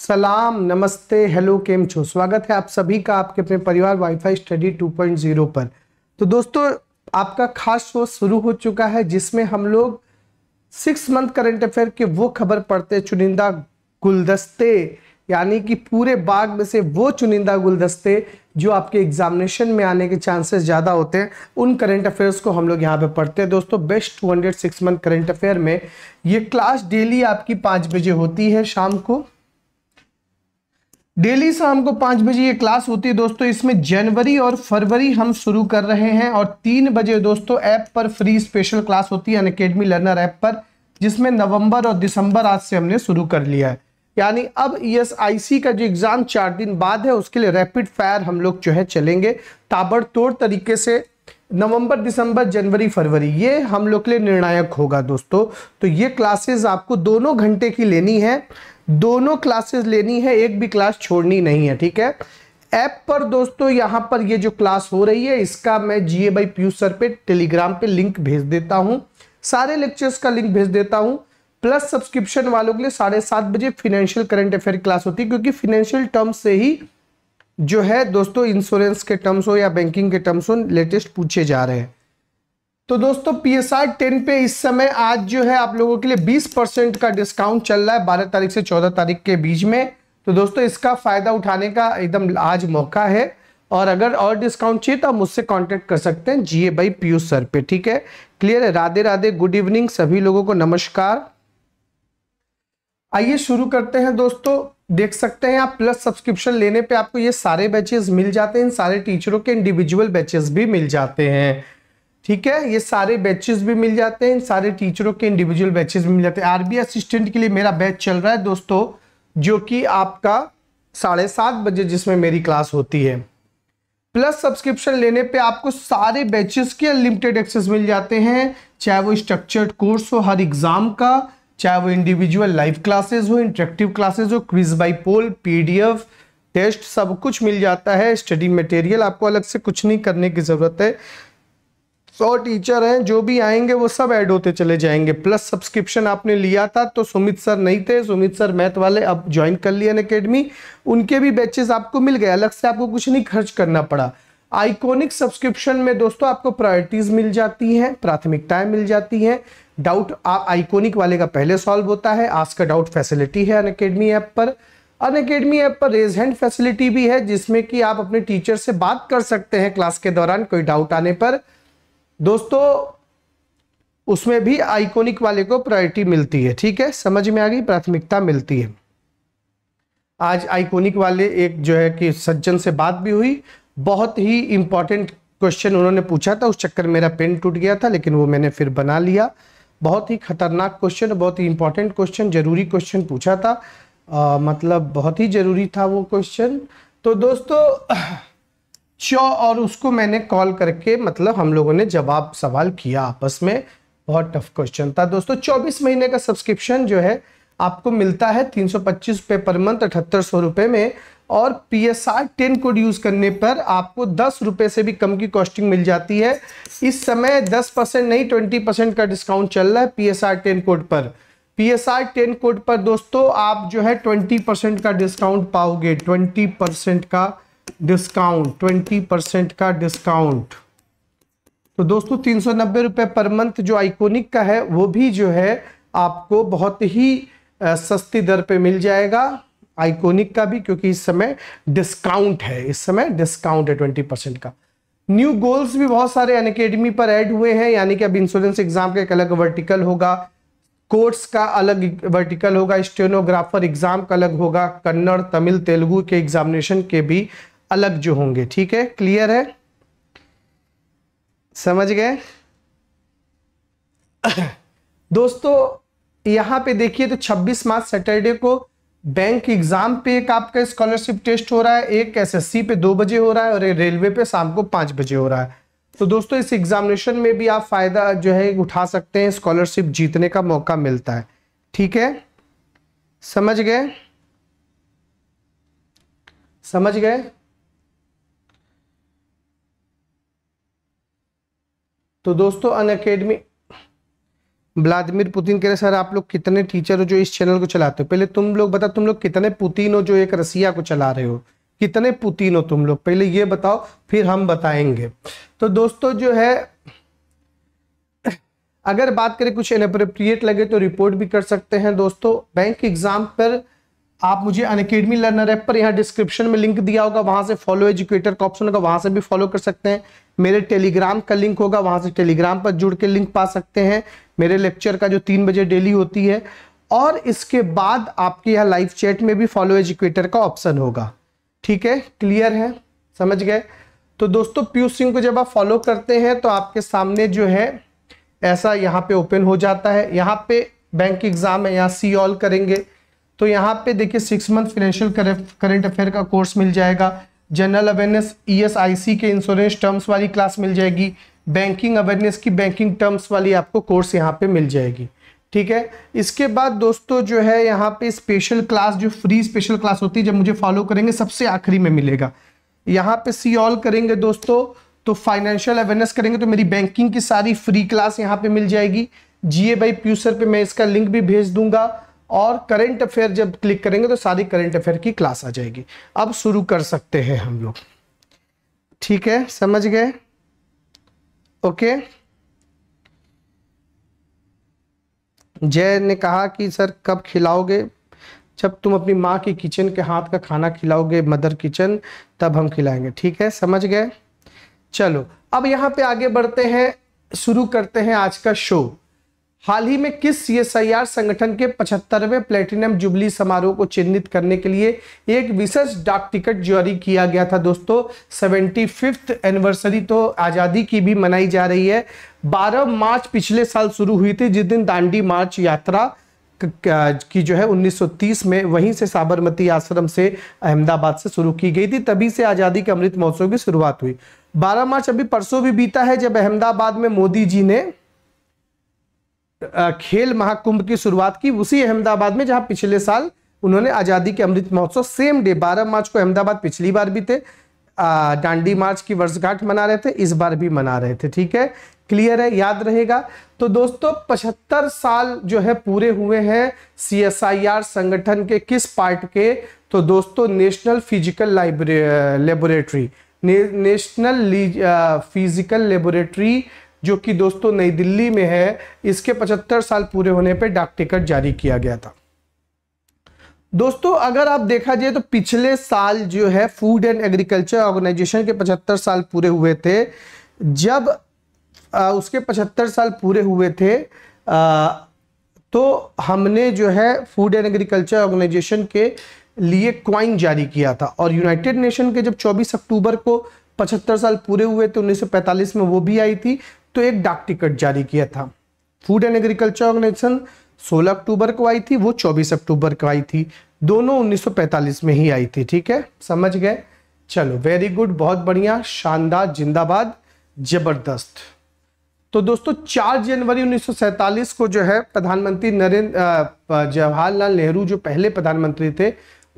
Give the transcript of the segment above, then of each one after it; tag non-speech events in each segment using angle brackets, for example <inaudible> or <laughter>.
सलाम नमस्ते हेलो केम छो स्वागत है आप सभी का आपके अपने परिवार वाईफाई स्टडी 2.0 पर तो दोस्तों आपका खास शो शुरू हो चुका है जिसमें हम लोग सिक्स मंथ करंट अफेयर के वो खबर पढ़ते चुनिंदा गुलदस्ते यानी कि पूरे बाग में से वो चुनिंदा गुलदस्ते जो आपके एग्जामिनेशन में आने के चांसेस ज़्यादा होते हैं उन करंट अफेयर्स को हम लोग यहाँ पे पढ़ते हैं दोस्तों best two hundred six month current affair में ये क्लास डेली आपकी पाँच बजे होती है शाम को डेली शाम को पाँच बजे ये क्लास होती है दोस्तों इसमें जनवरी और फरवरी हम शुरू कर रहे हैं और तीन बजे दोस्तों ऐप पर फ्री स्पेशल क्लास होती है अनकेडमी लर्नर ऐप पर जिसमें नवंबर और दिसंबर आज से हमने शुरू कर लिया है यानी अब ई e का जो एग्ज़ाम चार दिन बाद है उसके लिए रैपिड फायर हम लोग जो है चलेंगे ताबड़तोड़ तरीके से नवंबर दिसंबर जनवरी फरवरी ये हम लोग के लिए निर्णायक होगा दोस्तों तो ये क्लासेस आपको दोनों घंटे की लेनी है दोनों क्लासेस लेनी है एक भी क्लास छोड़नी नहीं है ठीक है ऐप पर दोस्तों यहां पर ये जो क्लास हो रही है इसका मैं जीए बाई पी सर पे टेलीग्राम पे लिंक भेज देता हूं सारे लेक्चर्स का लिंक भेज देता हूँ प्लस सब्सक्रिप्शन वालों के लिए साढ़े सात बजे फिनेंशियल करंट अफेयर क्लास होती है क्योंकि फिनेंशियल टर्म्स से ही जो है दोस्तों इंश्योरेंस के टर्म्स हो या बैंकिंग के टर्म्स हो लेटेस्ट पूछे जा रहे हैं तो दोस्तों पी एस आर टेन पे इस समय आज जो है आप लोगों के लिए बीस परसेंट का डिस्काउंट चल रहा है बारह तारीख से चौदह तारीख के बीच में तो दोस्तों इसका फ़ायदा उठाने का एकदम आज मौका है और अगर और डिस्काउंट चाहिए तो आप मुझसे कांटेक्ट कर सकते हैं जीए बाई भाई पीयूष सर पे ठीक है क्लियर है राधे राधे गुड इवनिंग सभी लोगों को नमस्कार आइए शुरू करते हैं दोस्तों देख सकते हैं आप प्लस सब्सक्रिप्शन लेने पे आपको ये सारे बैचेस मिल जाते हैं इन सारे टीचरों के इंडिविजुअल बैचेस भी मिल जाते हैं ठीक है ये सारे बैचेस भी मिल जाते हैं इन सारे टीचरों के इंडिविजुअल बैचेस भी मिल जाते हैं आरबी असिस्टेंट के लिए मेरा बैच चल रहा है दोस्तों जो कि आपका साढ़े सात बजे जिसमें मेरी क्लास होती है प्लस सब्सक्रिप्शन लेने पे आपको सारे बैचेस के अनलिमिटेड एक्सेस मिल जाते हैं चाहे वो स्ट्रक्चर्ड कोर्स हो हर एग्जाम का चाहे वो इंडिविजुअल लाइव क्लासेज हो इंटरेक्टिव क्लासेज हो quiz by poll PDF test सब कुछ मिल जाता है स्टडी मटेरियल आपको अलग से कुछ नहीं करने की ज़रूरत है सौ टीचर हैं जो भी आएंगे वो सब ऐड होते चले जाएंगे प्लस सब्सक्रिप्शन आपने लिया था तो सुमित सर नहीं थे सुमित सर मैथ वाले अब ज्वाइन कर लिए अकेडमी उनके भी बैचेस आपको मिल गए अलग से आपको कुछ नहीं खर्च करना पड़ा आइकॉनिक सब्सक्रिप्शन में दोस्तों आपको प्रायोरिटीज मिल जाती हैं प्राथमिकताएं मिल जाती हैं डाउट आइकॉनिक वाले का पहले सॉल्व होता है आज का डाउट फैसिलिटी है अन अकेडमी ऐप पर अन अकेडमी ऐप पर रेज हैंड फैसिलिटी भी है जिसमें कि आप अपने टीचर से बात कर सकते हैं क्लास के दौरान कोई डाउट आने पर दोस्तों उसमें भी आइकोनिक वाले को प्रायोरिटी मिलती है ठीक है समझ में आ गई प्राथमिकता मिलती है आज आइकोनिक वाले एक जो है कि सज्जन से बात भी हुई बहुत ही इंपॉर्टेंट क्वेश्चन उन्होंने पूछा था उस चक्कर मेरा पेन टूट गया था लेकिन वो मैंने फिर बना लिया बहुत ही खतरनाक क्वेश्चन बहुत ही इंपॉर्टेंट क्वेश्चन जरूरी क्वेश्चन पूछा था आ, मतलब बहुत ही जरूरी था वो क्वेश्चन तो दोस्तों चो और उसको मैंने कॉल करके मतलब हम लोगों ने जवाब सवाल किया आपस में बहुत टफ क्वेश्चन था दोस्तों 24 महीने का सब्सक्रिप्शन जो है आपको मिलता है तीन सौ पच्चीस रुपये पर मंथ अठहत्तर सौ रुपये में और P S R ten code use करने पर आपको दस रुपये से भी कम की कॉस्टिंग मिल जाती है इस समय दस परसेंट नहीं ट्वेंटी परसेंट का डिस्काउंट चल रहा है P S R ten code पर P S R ten code पर दोस्तों आप जो है ट्वेंटी परसेंट का डिस्काउंट पाओगे ट्वेंटी परसेंट का डिस्काउंट ट्वेंटी परसेंट का डिस्काउंट तो दोस्तों तीन सौ नब्बे रुपये पर मंथ जो आइकोनिक का है वो भी जो है आपको बहुत ही सस्ती दर पे मिल जाएगा आइकोनिक का भी क्योंकि इस समय डिस्काउंट है इस समय डिस्काउंट है ट्वेंटी परसेंट का न्यू गोल्स भी बहुत सारे अनकेडमी पर ऐड हुए हैं यानी कि अब इंश्योरेंस एग्जाम का एक अलग वर्टिकल होगा कोर्स का अलग वर्टिकल होगा स्टेनोग्राफर एग्जाम का अलग होगा कन्नड़ तमिल तेलुगु के एग्जामिनेशन के भी अलग जो होंगे ठीक है क्लियर है समझ गए <coughs> दोस्तों यहां पे देखिए तो 26 मार्च सैटरडे को बैंक एग्जाम पे एक आपका स्कॉलरशिप टेस्ट हो रहा है एक एसएससी पे दो बजे हो रहा है और एक रेलवे पे शाम को पांच बजे हो रहा है तो दोस्तों इस एग्जामिनेशन में भी आप फायदा जो है उठा सकते हैं स्कॉलरशिप जीतने का मौका मिलता है ठीक है समझ गए समझ गए तो दोस्तों अन अकेडमी व्लादिमिर पुतिन कह रहे सर आप लोग कितने टीचर हो जो इस चैनल को चलाते हो पहले तुम लोग बताओ तुम लोग कितने पुतिन हो जो एक रसिया को चला रहे हो कितने पुतिन हो तुम लोग पहले ये बताओ फिर हम बताएंगे तो दोस्तों जो है अगर बात करें कुछ इनअप्रोप्रिएट लगे तो रिपोर्ट भी कर सकते हैं दोस्तों बैंक एग्जाम पर आप मुझे अनकेडमी लर्नर ऐप पर यहाँ डिस्क्रिप्शन में लिंक दिया होगा वहाँ से फॉलो एजुकेटर का ऑप्शन होगा वहाँ से भी फॉलो कर सकते हैं मेरे टेलीग्राम का लिंक होगा वहाँ से टेलीग्राम पर जुड़ के लिंक पा सकते हैं मेरे लेक्चर का जो तीन बजे डेली होती है और इसके बाद आपके यहाँ लाइव चैट में भी फॉलो एजुकेटर का ऑप्शन होगा ठीक है क्लियर है समझ गए तो दोस्तों पीयूष सिंह को जब आप फॉलो करते हैं तो आपके सामने जो है ऐसा यहाँ पे ओपन हो जाता है यहाँ पे बैंक एग्ज़ाम है यहाँ सी ऑल करेंगे तो यहाँ पे देखिए six month financial current affair का कोर्स मिल जाएगा जनरल अवेयरनेस ईएसआईसी के इंश्योरेंस टर्म्स वाली क्लास मिल जाएगी बैंकिंग अवेयरनेस की बैंकिंग टर्म्स वाली आपको कोर्स यहाँ पे मिल जाएगी ठीक है इसके बाद दोस्तों जो है यहाँ पे स्पेशल क्लास जो फ्री स्पेशल क्लास होती है जब मुझे फॉलो करेंगे सबसे आखिरी में मिलेगा यहाँ पे सी ऑल करेंगे दोस्तों तो फाइनेंशियल अवेयरनेस करेंगे तो मेरी बैंकिंग की सारी फ्री क्लास यहाँ पे मिल जाएगी जीए बाई प्यूसर पे मैं इसका लिंक भी भेज दूंगा और करेंट अफेयर जब क्लिक करेंगे तो सारी करंट अफेयर की क्लास आ जाएगी अब शुरू कर सकते हैं हम लोग ठीक है समझ गए ओके जय ने कहा कि सर कब खिलाओगे जब तुम अपनी माँ की किचन के हाथ का खाना खिलाओगे मदर किचन तब हम खिलाएंगे ठीक है समझ गए चलो अब यहाँ पे आगे बढ़ते हैं शुरू करते हैं आज का शो हाल ही में किस सीएसआईआर संगठन के 75वें प्लेटिनम जुबली समारोह को चिन्हित करने के लिए एक विशेष डाक टिकट जारी किया गया था दोस्तों सेवेंटी फिफ्थ एनिवर्सरी तो आज़ादी की भी मनाई जा रही है 12 मार्च पिछले साल शुरू हुई थी जिस दिन दांडी मार्च यात्रा की जो है 1930 में वहीं से साबरमती आश्रम से अहमदाबाद से शुरू की गई थी तभी से आज़ादी के अमृत महोत्सव की शुरुआत हुई 12 मार्च अभी परसों भी बीता है जब अहमदाबाद में मोदी जी ने खेल महाकुंभ की शुरुआत की उसी अहमदाबाद में जहां पिछले साल उन्होंने आज़ादी के अमृत महोत्सव सेम डे 12 मार्च को अहमदाबाद पिछली बार भी थे डांडी मार्च की वर्षगांठ मना रहे थे इस बार भी मना रहे थे ठीक है क्लियर है याद रहेगा तो दोस्तों पचहत्तर साल जो है पूरे हुए हैं सी संगठन के किस पार्ट के तो दोस्तों नेशनल फिजिकल लाइब्रे लेबोरेटरी ने, नेशनल फिजिकल लेबोरेटरी जो कि दोस्तों नई दिल्ली में है इसके 75 साल पूरे होने पर डाक टिकट जारी किया गया था दोस्तों अगर आप देखा जाए तो पिछले साल जो है फूड एंड एग्रीकल्चर ऑर्गेनाइजेशन के 75 साल पूरे हुए थे जब आ, उसके 75 साल पूरे हुए थे आ, तो हमने जो है फूड एंड एग्रीकल्चर ऑर्गेनाइजेशन के लिए क्वाइन जारी किया था और यूनाइटेड नेशन के जब 24 अक्टूबर को 75 साल पूरे हुए थे 1945 में वो भी आई थी तो एक डाक टिकट जारी किया था फूड एंड एग्रीकल्चर ऑर्गेनाइजेशन 16 अक्टूबर को आई थी वो 24 अक्टूबर को आई थी दोनों 1945 में ही आई थी ठीक है समझ गए चलो वेरी गुड बहुत बढ़िया शानदार जिंदाबाद जबरदस्त तो दोस्तों 4 जनवरी 1947 को जो है प्रधानमंत्री नरेंद्र जवाहरलाल नेहरू जो पहले प्रधानमंत्री थे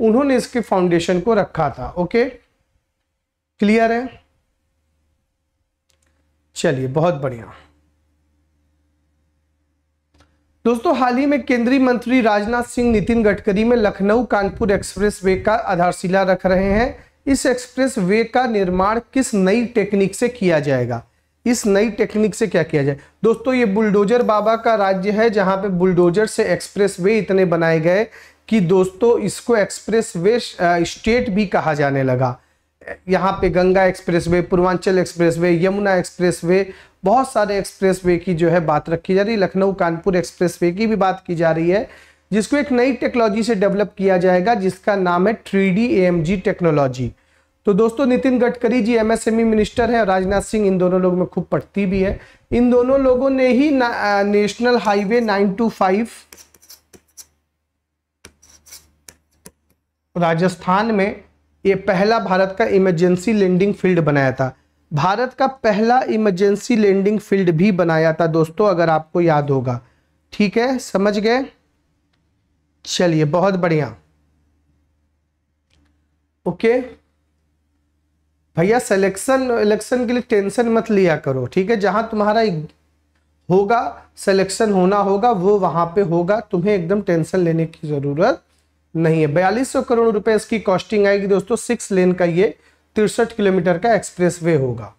उन्होंने इसके फाउंडेशन को रखा था ओके क्लियर है चलिए बहुत बढ़िया दोस्तों हाल ही में केंद्रीय मंत्री राजनाथ सिंह नितिन गडकरी में लखनऊ कानपुर एक्सप्रेस वे का आधारशिला रख रहे हैं इस एक्सप्रेस वे का निर्माण किस नई टेक्निक से किया जाएगा इस नई टेक्निक से क्या किया जाए दोस्तों ये बुलडोजर बाबा का राज्य है जहां पे बुलडोजर से एक्सप्रेस वे इतने बनाए गए कि दोस्तों इसको एक्सप्रेस वे स्टेट भी कहा जाने लगा यहाँ पे Ganga expressway Purvanchal expressway Yamuna expressway बहुत सारे एक्सप्रेसवे की जो है बात रखी जा रही है लखनऊ कानपुर एक्सप्रेसवे की भी बात की जा रही है जिसको एक नई टेक्नोलॉजी से डेवलप किया जाएगा जिसका नाम है थ्री डी टेक्नोलॉजी तो दोस्तों Nitin Gadkari ji MSME e minister हैं और राजनाथ सिंह इन दोनों लोग में खूब पटती भी है इन दोनों लोगों ने ही national highway nine two five Rajasthan में ये पहला भारत का इमरजेंसी लैंडिंग फील्ड बनाया था भारत का पहला इमरजेंसी लैंडिंग फील्ड भी बनाया था दोस्तों अगर आपको याद होगा ठीक है समझ गए चलिए बहुत बढ़िया ओके भैया सिलेक्शन इलेक्शन के लिए टेंशन मत लिया करो ठीक है जहां तुम्हारा होगा सिलेक्शन होना होगा वो वहां पे होगा तुम्हें एकदम टेंशन लेने की जरूरत नहीं है बयालीस सौ करोड़ रुपए इसकी कॉस्टिंग आएगी दोस्तों सिक्स लेन का ये तिरसठ किलोमीटर का एक्सप्रेसवे होगा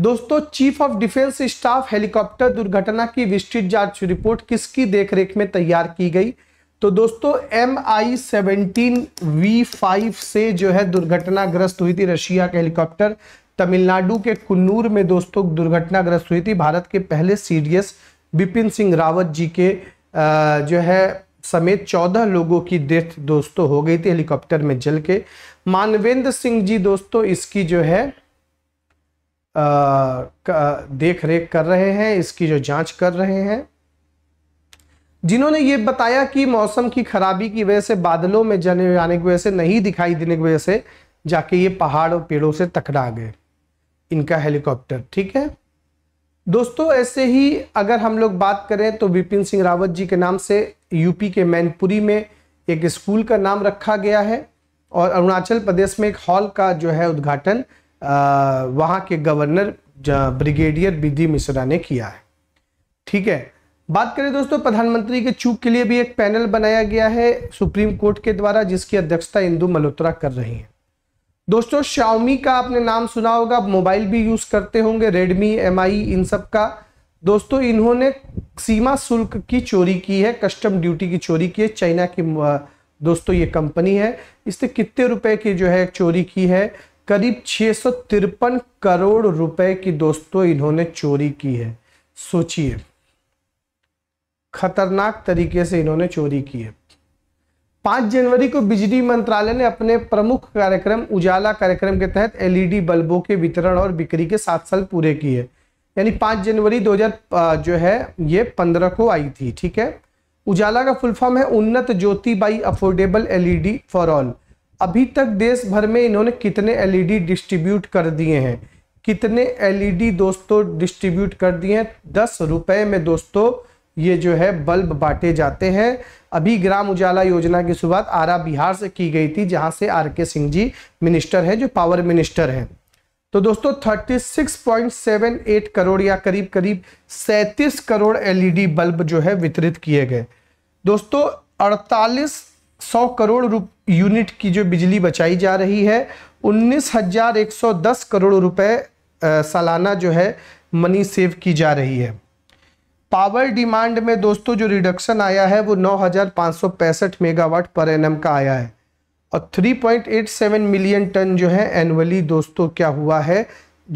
दोस्तों chief of defence staff helicopter दुर्घटना की विस्तृत जांच रिपोर्ट किसकी देखरेख में तैयार की गई तो दोस्तों M I seventeen V five से जो है दुर्घटनाग्रस्त हुई थी रशिया का हेलीकॉप्टर तमिलनाडु के कुन्नूर में दोस्तों दुर्घटनाग्रस्त हुई थी भारत के पहले सीडीएस बिपिन सिंह रावत जी के जो है समेत 14 लोगों की डेथ दोस्तों हो गई थी हेलीकॉप्टर में जल के मानवेंद्र सिंह जी दोस्तों इसकी जो है देख रेख कर रहे हैं इसकी जो जांच कर रहे हैं जिन्होंने ये बताया कि मौसम की खराबी की वजह से बादलों में जाने जाने की वजह से नहीं दिखाई देने की वजह से जाके ये पहाड़ पेड़ों से टकरा गए इनका हेलीकॉप्टर ठीक है दोस्तों ऐसे ही अगर हम लोग बात करें तो विपिन सिंह रावत जी के नाम से यूपी के मैनपुरी में एक स्कूल का नाम रखा गया है और अरुणाचल प्रदेश में एक हॉल का जो है उद्घाटन वहाँ के गवर्नर ब्रिगेडियर बिदी मिश्रा ने किया है ठीक है बात करें दोस्तों प्रधानमंत्री के चूक के लिए भी एक पैनल बनाया गया है सुप्रीम कोर्ट के द्वारा जिसकी अध्यक्षता इंदू मल्होत्रा कर रही हैं दोस्तों शाओमी का आपने नाम सुना होगा मोबाइल भी यूज करते होंगे रेडमी एम इन सब का दोस्तों इन्होंने सीमा शुल्क की चोरी की है कस्टम ड्यूटी की चोरी की है चाइना की दोस्तों ये कंपनी है इसने कितने रुपए की जो है चोरी की है करीब छः करोड़ रुपए की दोस्तों इन्होंने चोरी की है सोचिए खतरनाक तरीके से इन्होंने चोरी की है पाँच जनवरी को बिजली मंत्रालय ने अपने प्रमुख कार्यक्रम उजाला कार्यक्रम के तहत एलईडी बल्बों के वितरण और बिक्री के सात साल पूरे किए यानी पाँच जनवरी दो जो है ये पंद्रह को आई थी ठीक है उजाला का फुल फॉर्म है Unnat Jyoti by affordable LED for all अभी तक देश भर में इन्होंने कितने एलईडी डिस्ट्रीब्यूट कर दिए हैं कितने एलईडी दोस्तों डिस्ट्रीब्यूट कर दिए हैं दस रुपए में दोस्तों ये जो है बल्ब बांटे जाते हैं अभी ग्राम उजाला योजना की शुरुआत आरा बिहार से की गई थी जहां से आर के सिंह जी मिनिस्टर हैं जो पावर मिनिस्टर हैं तो दोस्तों 36.78 करोड़ या करीब करीब 37 करोड़ एलईडी बल्ब जो है वितरित किए गए दोस्तों अड़तालीस सौ करोड़ रुप यूनिट की जो बिजली बचाई जा रही है उन्नीस हजार एक सौ दस करोड़ रुपए सालाना जो है मनी सेव की जा रही है पावर डिमांड में दोस्तों जो रिडक्शन आया है वो नौ मेगावाट पर एम का आया है और 3.87 मिलियन टन जो है एनुअली दोस्तों क्या हुआ है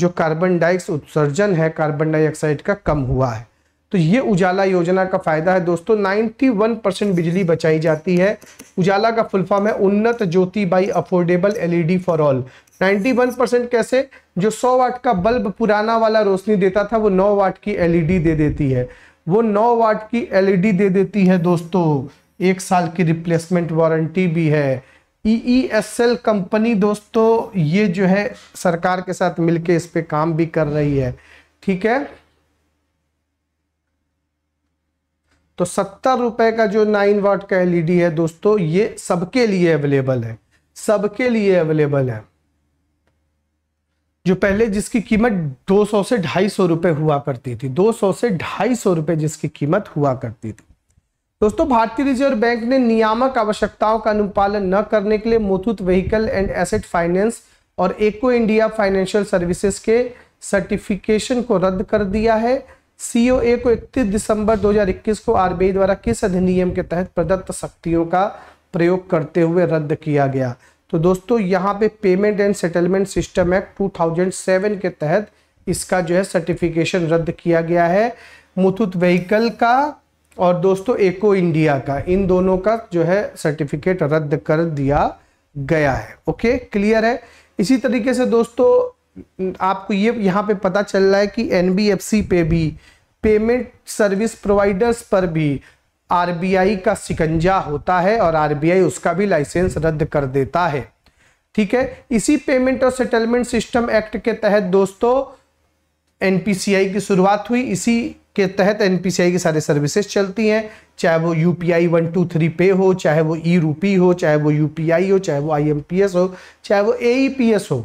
जो कार्बन डाइऑक्स उत्सर्जन है कार्बन डाइऑक्साइड का कम हुआ है तो ये उजाला योजना का फायदा है दोस्तों 91 परसेंट बिजली बचाई जाती है उजाला का फुल फॉर्म है Unnat Jyoti by affordable LED for all 91 percent कैसे जो 100 वाट का बल्ब पुराना वाला रोशनी देता था वो 9 वाट की एलईडी e दे देती है वो 9 वाट की एलईडी e दे देती है दोस्तों एक साल की रिप्लेसमेंट वारंटी भी है एल e कंपनी दोस्तों ये जो है सरकार के साथ मिलके इस पे काम भी कर रही है ठीक है तो सत्तर रुपए का जो नाइन वाट का एलईडी है दोस्तों ये सबके लिए अवेलेबल है सबके लिए अवेलेबल है जो पहले जिसकी कीमत 200 से ढाई सौ रुपए हुआ करती थी 200 से ढाई सौ रुपये जिसकी कीमत हुआ करती थी दोस्तों भारतीय रिजर्व बैंक ने नियामक आवश्यकताओं का अनुपालन न करने के लिए Muthoot vehicle and asset finance और एको इंडिया फाइनेंशियल सर्विसेज के सर्टिफिकेशन को रद्द कर दिया है सीओए को 31 दिसंबर 2021 को आरबीआई द्वारा किस अधिनियम के तहत प्रदत्त शक्तियों का प्रयोग करते हुए रद्द किया गया तो दोस्तों यहाँ पे payment and settlement system act 2007 के तहत इसका जो है सर्टिफिकेशन रद्द किया गया है मुथुत व्हीकल का और दोस्तों एको इंडिया का इन दोनों का जो है सर्टिफिकेट रद्द कर दिया गया है ओके क्लियर है इसी तरीके से दोस्तों आपको ये यहाँ पे पता चल रहा है कि एन पे भी पेमेंट सर्विस प्रोवाइडर्स पर भी आरबीआई का शिकंजा होता है और आरबीआई उसका भी लाइसेंस रद्द कर देता है ठीक है इसी पेमेंट और सेटलमेंट सिस्टम एक्ट के तहत दोस्तों एनपीसीआई की शुरुआत हुई इसी के तहत एनपीसीआई की सारे सर्विसेज चलती हैं चाहे वो U P I one two three पे हो चाहे वो ई रूपी हो चाहे वो यू पी आई हो चाहे वो आई एम पी एस हो चाहे वो ए पी एस हो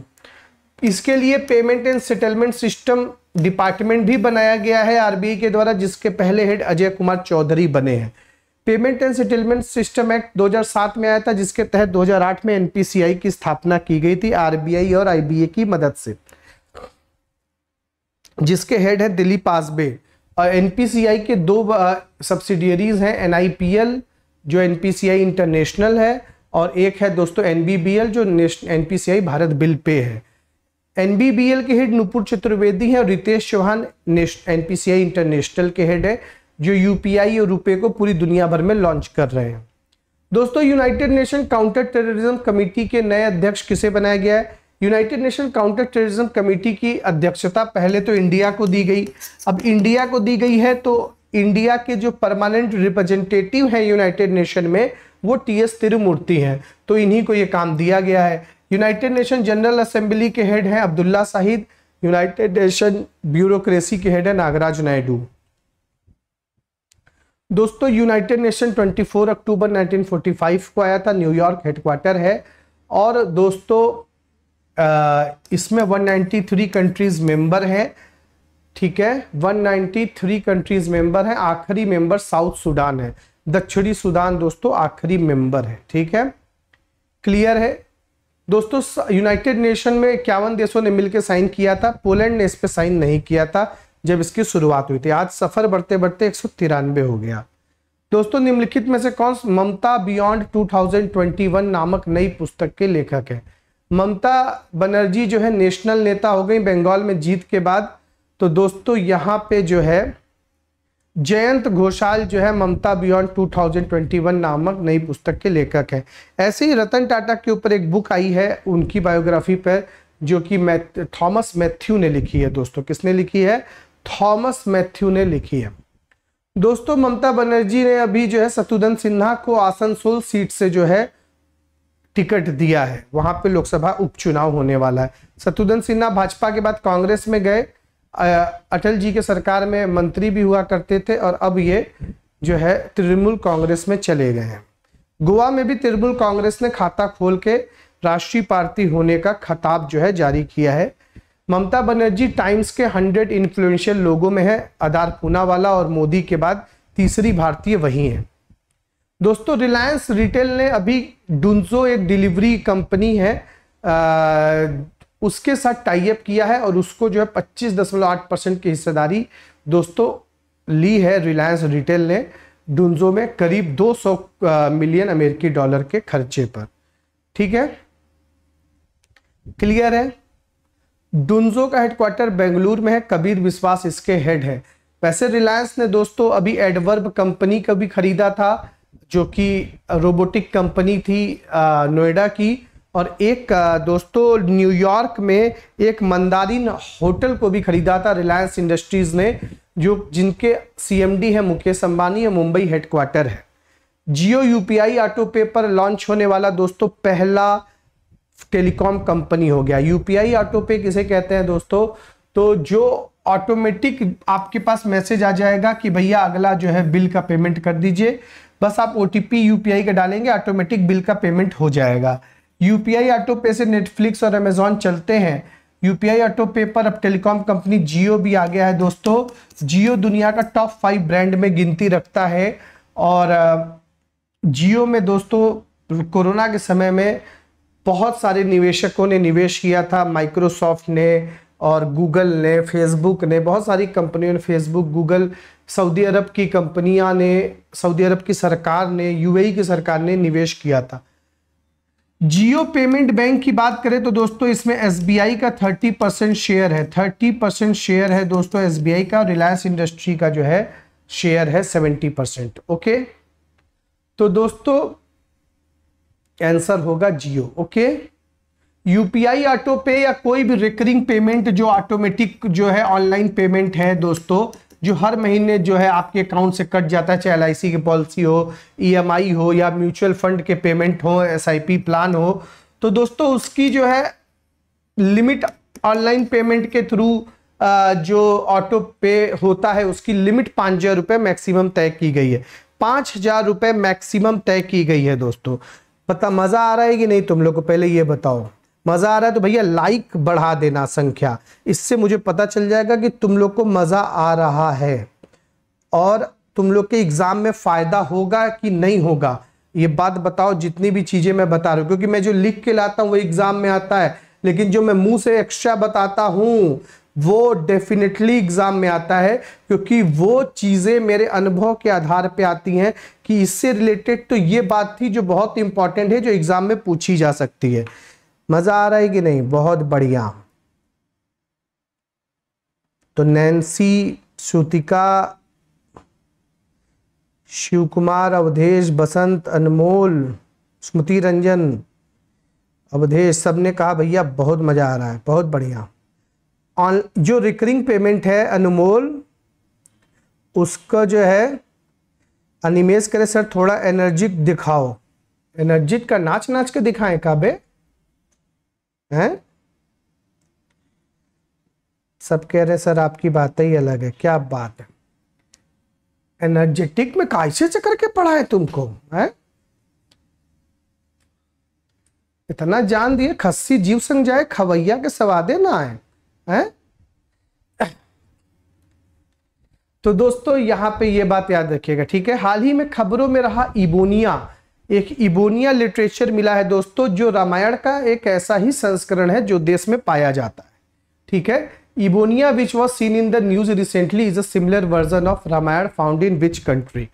इसके लिए payment and settlement system department भी बनाया गया है आरबीआई के द्वारा जिसके पहले हेड अजय कुमार चौधरी बने हैं payment and settlement system act 2007 में आया था जिसके तहत 2008 में एनपीसीआई की स्थापना की गई थी आरबीआई और आईबीए की मदद से जिसके हेड है दिलीप आसबे और एनपीसीआई के दो सब्सिडियरीज हैं एनआईपीएल जो एनपीसीआई इंटरनेशनल है और एक है दोस्तों एनबीबीएल जो एनपीसीआई भारत बिल पे है एनबीबीएल के हेड नुपुर चतुर्वेदी हैं और रितेश चौहान एनपीसीआई इंटरनेशनल के हेड है जो यूपीआई और रुपए को पूरी दुनिया भर में लॉन्च कर रहे हैं दोस्तों United Nation counter terrorism committee के नए अध्यक्ष किसे बनाया गया है United Nation counter terrorism committee की अध्यक्षता पहले तो इंडिया को दी गई अब इंडिया को दी गई है तो इंडिया के जो परमानेंट रिप्रेजेंटेटिव हैं यूनाइटेड नेशन में वो टी एस तिरुमूर्ति हैं तो इन्हीं को ये काम दिया गया है यूनाइटेड नेशन जनरल असेंबली के हेड हैं Abdulla Shahid United Nation bureaucracy के हेड है नागराज नायडू दोस्तों यूनाइटेड नेशन 24 अक्टूबर 1945 को आया था न्यूयॉर्क हेडक्वार्टर है और दोस्तों इसमें 193 कंट्रीज मेंबर हैं ठीक है 193 कंट्रीज मेंबर हैं आखिरी मेंबर साउथ सुडान है दक्षिणी सूडान दोस्तों आखिरी मेंबर है ठीक है क्लियर है दोस्तों यूनाइटेड नेशन में इक्यावन देशों ने मिलकर साइन किया था पोलैंड ने इस पर साइन नहीं किया था जब इसकी शुरुआत हुई थी आज सफर बढ़ते बढ़ते एक हो गया दोस्तों निम्नलिखित में से कौन ममता बियॉन्ड 2021 नामक नई पुस्तक के लेखक है ममता बनर्जी जो है नेशनल नेता हो गई बंगाल में जीत के बाद तो दोस्तों यहाँ पे जो है जयंत घोषाल जो है ममता बियॉन्ड 2021 नामक नई पुस्तक के लेखक हैं ऐसे ही रतन टाटा के ऊपर एक बुक आई है उनकी बायोग्राफी पर जो कि मैथ थॉमस मैथ्यू ने लिखी है दोस्तों किसने लिखी है थॉमस मैथ्यू ने लिखी है दोस्तों ममता बनर्जी ने अभी जो है शत्रुधन सिन्हा को आसनसोल सीट से जो है टिकट दिया है वहां पे लोकसभा उपचुनाव होने वाला है शत्रुधन सिन्हा भाजपा के बाद कांग्रेस में गए अटल जी के सरकार में मंत्री भी हुआ करते थे और अब ये जो है तृणमूल कांग्रेस में चले गए हैं गोवा में भी तृणमूल कांग्रेस ने खाता खोल के राष्ट्रीय पार्टी होने का खताब जो है जारी किया है ममता बनर्जी टाइम्स के हंड्रेड इन्फ्लुएंशियल लोगों में है अदार पूनावाला और मोदी के बाद तीसरी भारतीय वही हैं दोस्तों रिलायंस रिटेल ने अभी डुंजो एक डिलीवरी कंपनी है आ, उसके साथ टाइप किया है और उसको जो है पच्चीस दशमलव आठ परसेंट की हिस्सेदारी दोस्तों ली है रिलायंस रिटेल ने डुंजो में करीब 200 मिलियन अमेरिकी डॉलर के खर्चे पर ठीक है क्लियर है डुंजो का हेडक्वार्टर बेंगलुरु में है कबीर विश्वास इसके हेड है वैसे रिलायंस ने दोस्तों अभी एडवर्ब कंपनी का भी खरीदा था जो कि रोबोटिक कंपनी थी नोएडा की और एक दोस्तों न्यूयॉर्क में एक मंदारिन होटल को भी खरीदा था रिलायंस इंडस्ट्रीज़ ने जो जिनके सीएमडी है मुकेश अंबानी है मुंबई हेडक्वार्टर है जियो यूपीआई ऑटो पे पर लॉन्च होने वाला दोस्तों पहला टेलीकॉम कंपनी हो गया यूपीआई ऑटो पे किसे कहते हैं दोस्तों तो जो ऑटोमेटिक आपके पास मैसेज आ जाएगा कि भैया अगला जो है बिल का पेमेंट कर दीजिए बस आप ओ टी पी का डालेंगे ऑटोमेटिक बिल का पेमेंट हो जाएगा यूपीआई ऑटो पे से नेटफ्लिक्स और अमेजोन चलते हैं यूपीआई ऑटो पे पर अब टेलीकॉम कंपनी जियो भी आ गया है दोस्तों जियो दुनिया का टॉप फाइव ब्रांड में गिनती रखता है और जियो में दोस्तों कोरोना के समय में बहुत सारे निवेशकों ने निवेश किया था माइक्रोसॉफ्ट ने और गूगल ने फेसबुक ने बहुत सारी कंपनियों ने फेसबुक गूगल सऊदी अरब की कंपनियां ने सऊदी अरब की सरकार ने यूएई की सरकार ने निवेश किया था जियो पेमेंट बैंक की बात करें तो दोस्तों इसमें एसबीआई का 30 परसेंट शेयर है 30 परसेंट शेयर है दोस्तों एसबीआई का रिलायंस इंडस्ट्री का जो है शेयर है 70 परसेंट ओके तो दोस्तों आंसर होगा जियो ओके यूपीआई ऑटो पे या कोई भी रिकरिंग पेमेंट जो ऑटोमेटिक जो है ऑनलाइन पेमेंट है दोस्तों जो हर महीने जो है आपके अकाउंट से कट जाता है चाहे एल की पॉलिसी हो ई e हो या म्यूचुअल फंड के पेमेंट हो एस प्लान हो तो दोस्तों उसकी जो है लिमिट ऑनलाइन पेमेंट के थ्रू जो ऑटो पे होता है उसकी लिमिट पाँच हज़ार रुपये मैक्सिमम तय की गई है पाँच हज़ार रुपये मैक्सिमम तय की गई है दोस्तों पता मज़ा आ रहा है कि नहीं तुम लोग को पहले ये बताओ मज़ा आ रहा है तो भैया लाइक बढ़ा देना संख्या इससे मुझे पता चल जाएगा कि तुम लोग को मज़ा आ रहा है और तुम लोग के एग्ज़ाम में फ़ायदा होगा कि नहीं होगा ये बात बताओ जितनी भी चीज़ें मैं बता रहा हूं क्योंकि मैं जो लिख के लाता हूं वो एग्ज़ाम में आता है लेकिन जो मैं मुंह से एक्स्ट्रा बताता हूँ वो डेफिनेटली एग्ज़ाम में आता है क्योंकि वो चीज़ें मेरे अनुभव के आधार पे आती हैं कि इससे रिलेटेड तो ये बात थी जो बहुत इंपॉर्टेंट है जो एग्ज़ाम में पूछी जा सकती है मज़ा आ रहा है कि नहीं बहुत बढ़िया तो नैन्सी श्रुतिका शिव कुमार अवधेश बसंत अनमोल स्मृति रंजन अवधेश सब ने कहा भैया बहुत मज़ा आ रहा है बहुत बढ़िया ऑन जो रिकरिंग पेमेंट है अनमोल उसका जो है अनिमेश करे सर थोड़ा एनर्जिक दिखाओ एनर्जिक का नाच नाच के दिखाएं काबे हैं सब कह रहे सर आपकी बात ही अलग है क्या बात है एनर्जेटिक में कैसे से करके पढ़ा है तुमको है इतना जान दिए खस्सी जीव संग जाए खवैया के सवादे ना आए हैं तो दोस्तों यहां पे ये बात याद रखिएगा ठीक है हाल ही में खबरों में रहा इबोनिया एक इबोनिया लिटरेचर मिला है दोस्तों जो रामायण का एक ऐसा ही संस्करण है जो देश में पाया जाता है ठीक है इबोनिया which was seen in the news recently is a similar version of Ramayan found in which country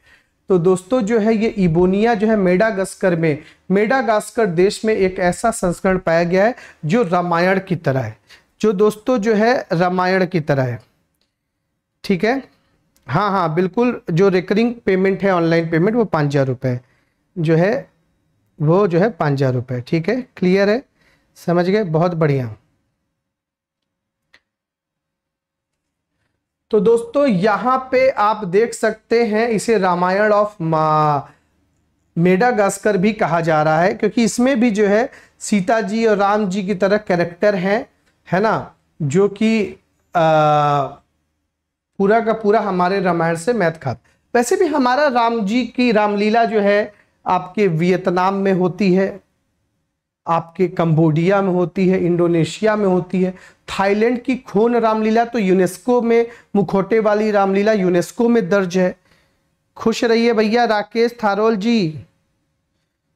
तो दोस्तों जो है ये इबोनिया जो है मेडागस्कर में मेडागास्कर देश में एक ऐसा संस्करण पाया गया है जो रामायण की तरह है जो दोस्तों जो है रामायण की तरह है ठीक है हाँ हाँ बिल्कुल जो रिकरिंग पेमेंट है ऑनलाइन पेमेंट वो पाँच हज़ार रुपये है जो है वो जो है पाँच हज़ार रुपये ठीक है क्लियर है समझ गए बहुत बढ़िया तो दोस्तों यहाँ पे आप देख सकते हैं इसे रामायण ऑफ मा मेडागास्कर भी कहा जा रहा है क्योंकि इसमें भी जो है सीता जी और राम जी की तरह कैरेक्टर हैं है ना जो कि पूरा का पूरा हमारे रामायण से मैथ खाता वैसे भी हमारा राम जी की रामलीला जो है आपके वियतनाम में होती है आपके कंबोडिया में होती है इंडोनेशिया में होती है थाईलैंड की खोन रामलीला तो यूनेस्को में मुखोटे वाली रामलीला यूनेस्को में दर्ज है खुश रहिए भैया राकेश थारोल जी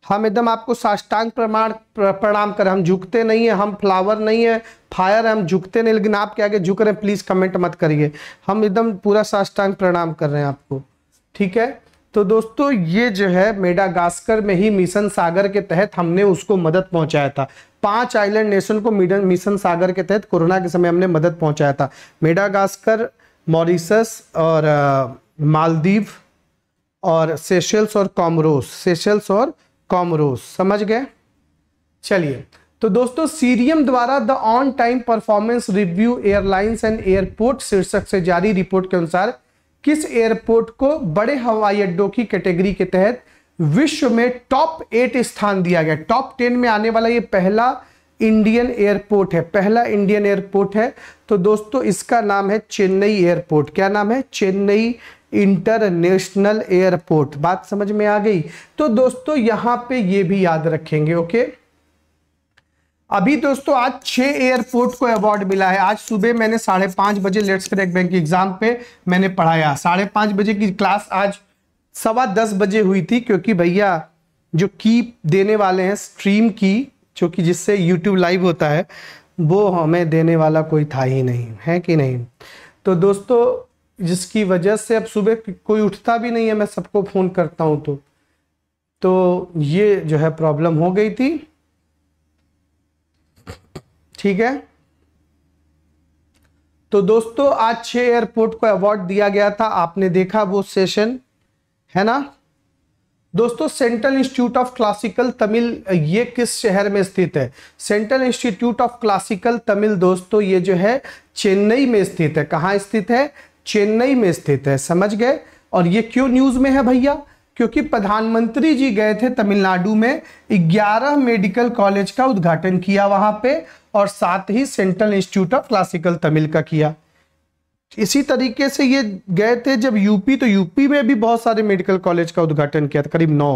हम हाँ एकदम आपको साष्टांग प्रमाण प्रणाम कर हम झुकते नहीं है हम फ्लावर नहीं है फायर हम झुकते नहीं लेकिन आपके आगे झुक रहे हैं प्लीज़ कमेंट मत करिए हम एकदम पूरा साष्टांग प्रणाम कर रहे हैं आपको ठीक है तो दोस्तों ये जो है मेडागास्कर में ही मिशन सागर के तहत हमने उसको मदद पहुंचाया था पांच आइलैंड नेशन को मिशन सागर के तहत कोरोना के समय हमने मदद पहुंचाया था मेडागास्कर मॉरिसस और मालदीव और सेशल्स और कॉमरोस सेशल्स और कॉमरोस समझ गए चलिए तो दोस्तों सीरियम द्वारा the on time performance review airlines and airport शीर्षक से जारी रिपोर्ट के अनुसार किस एयरपोर्ट को बड़े हवाई अड्डों की कैटेगरी के तहत विश्व में टॉप एट स्थान दिया गया टॉप टेन में आने वाला ये पहला इंडियन एयरपोर्ट है पहला इंडियन एयरपोर्ट है तो दोस्तों इसका नाम है चेन्नई एयरपोर्ट क्या नाम है चेन्नई इंटरनेशनल एयरपोर्ट बात समझ में आ गई तो दोस्तों यहां पे ये भी याद रखेंगे ओके okay? अभी दोस्तों आज छह एयरपोर्ट को अवार्ड मिला है आज सुबह मैंने साढ़े पाँच बजे लेट्स क्रैक बैंक एग्जाम पे मैंने पढ़ाया साढ़े पाँच बजे की क्लास आज सवा दस बजे हुई थी क्योंकि भैया जो की देने वाले हैं स्ट्रीम की जो कि जिससे यूट्यूब लाइव होता है वो हमें देने वाला कोई था ही नहीं है कि नहीं तो दोस्तों जिसकी वजह से अब सुबह कोई उठता भी नहीं है मैं सबको फ़ोन करता हूँ तो तो ये जो है प्रॉब्लम हो गई थी ठीक है तो दोस्तों आज छह एयरपोर्ट को अवार्ड दिया गया था आपने देखा वो सेशन है ना दोस्तों central institute of classical Tamil ये किस शहर में स्थित है central institute of classical Tamil दोस्तों ये जो है चेन्नई में स्थित है कहाँ स्थित है चेन्नई में स्थित है समझ गए और ये क्यों न्यूज में है भैया क्योंकि प्रधानमंत्री जी गए थे तमिलनाडु में 11 मेडिकल कॉलेज का उद्घाटन किया वहां पे और साथ ही central institute of classical Tamil का किया इसी तरीके से ये गए थे जब यूपी तो यूपी में भी बहुत सारे मेडिकल कॉलेज का उद्घाटन किया था करीब नौ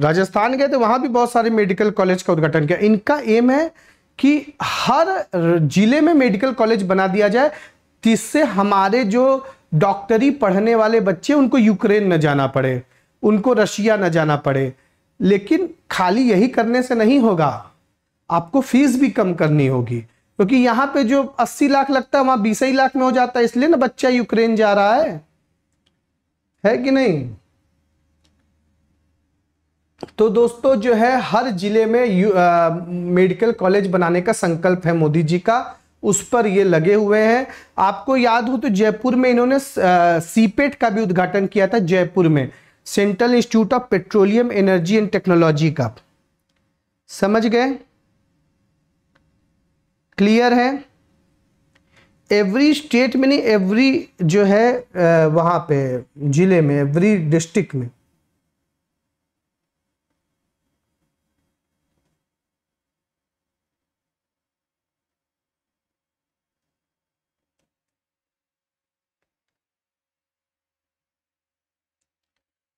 राजस्थान गए थे वहां भी बहुत सारे मेडिकल कॉलेज का उद्घाटन किया इनका एम है कि हर जिले में मेडिकल कॉलेज बना दिया जाए जिससे हमारे जो डॉक्टरी पढ़ने वाले बच्चे उनको यूक्रेन न जाना पड़े उनको रशिया न जाना पड़े लेकिन खाली यही करने से नहीं होगा आपको फीस भी कम करनी होगी क्योंकि तो यहां पे जो 80 लाख लगता है वहां बीस ही लाख में हो जाता है इसलिए ना बच्चा यूक्रेन जा रहा है है कि नहीं तो दोस्तों जो है हर जिले में आ, मेडिकल कॉलेज बनाने का संकल्प है मोदी जी का उस पर ये लगे हुए हैं आपको याद हो तो जयपुर में इन्होंने सीपेट का भी उद्घाटन किया था जयपुर में central institute of petroleum energy and technology का समझ गए क्लियर है एवरी स्टेट में नहीं एवरी जो है वहां पे जिले में एवरी डिस्ट्रिक्ट में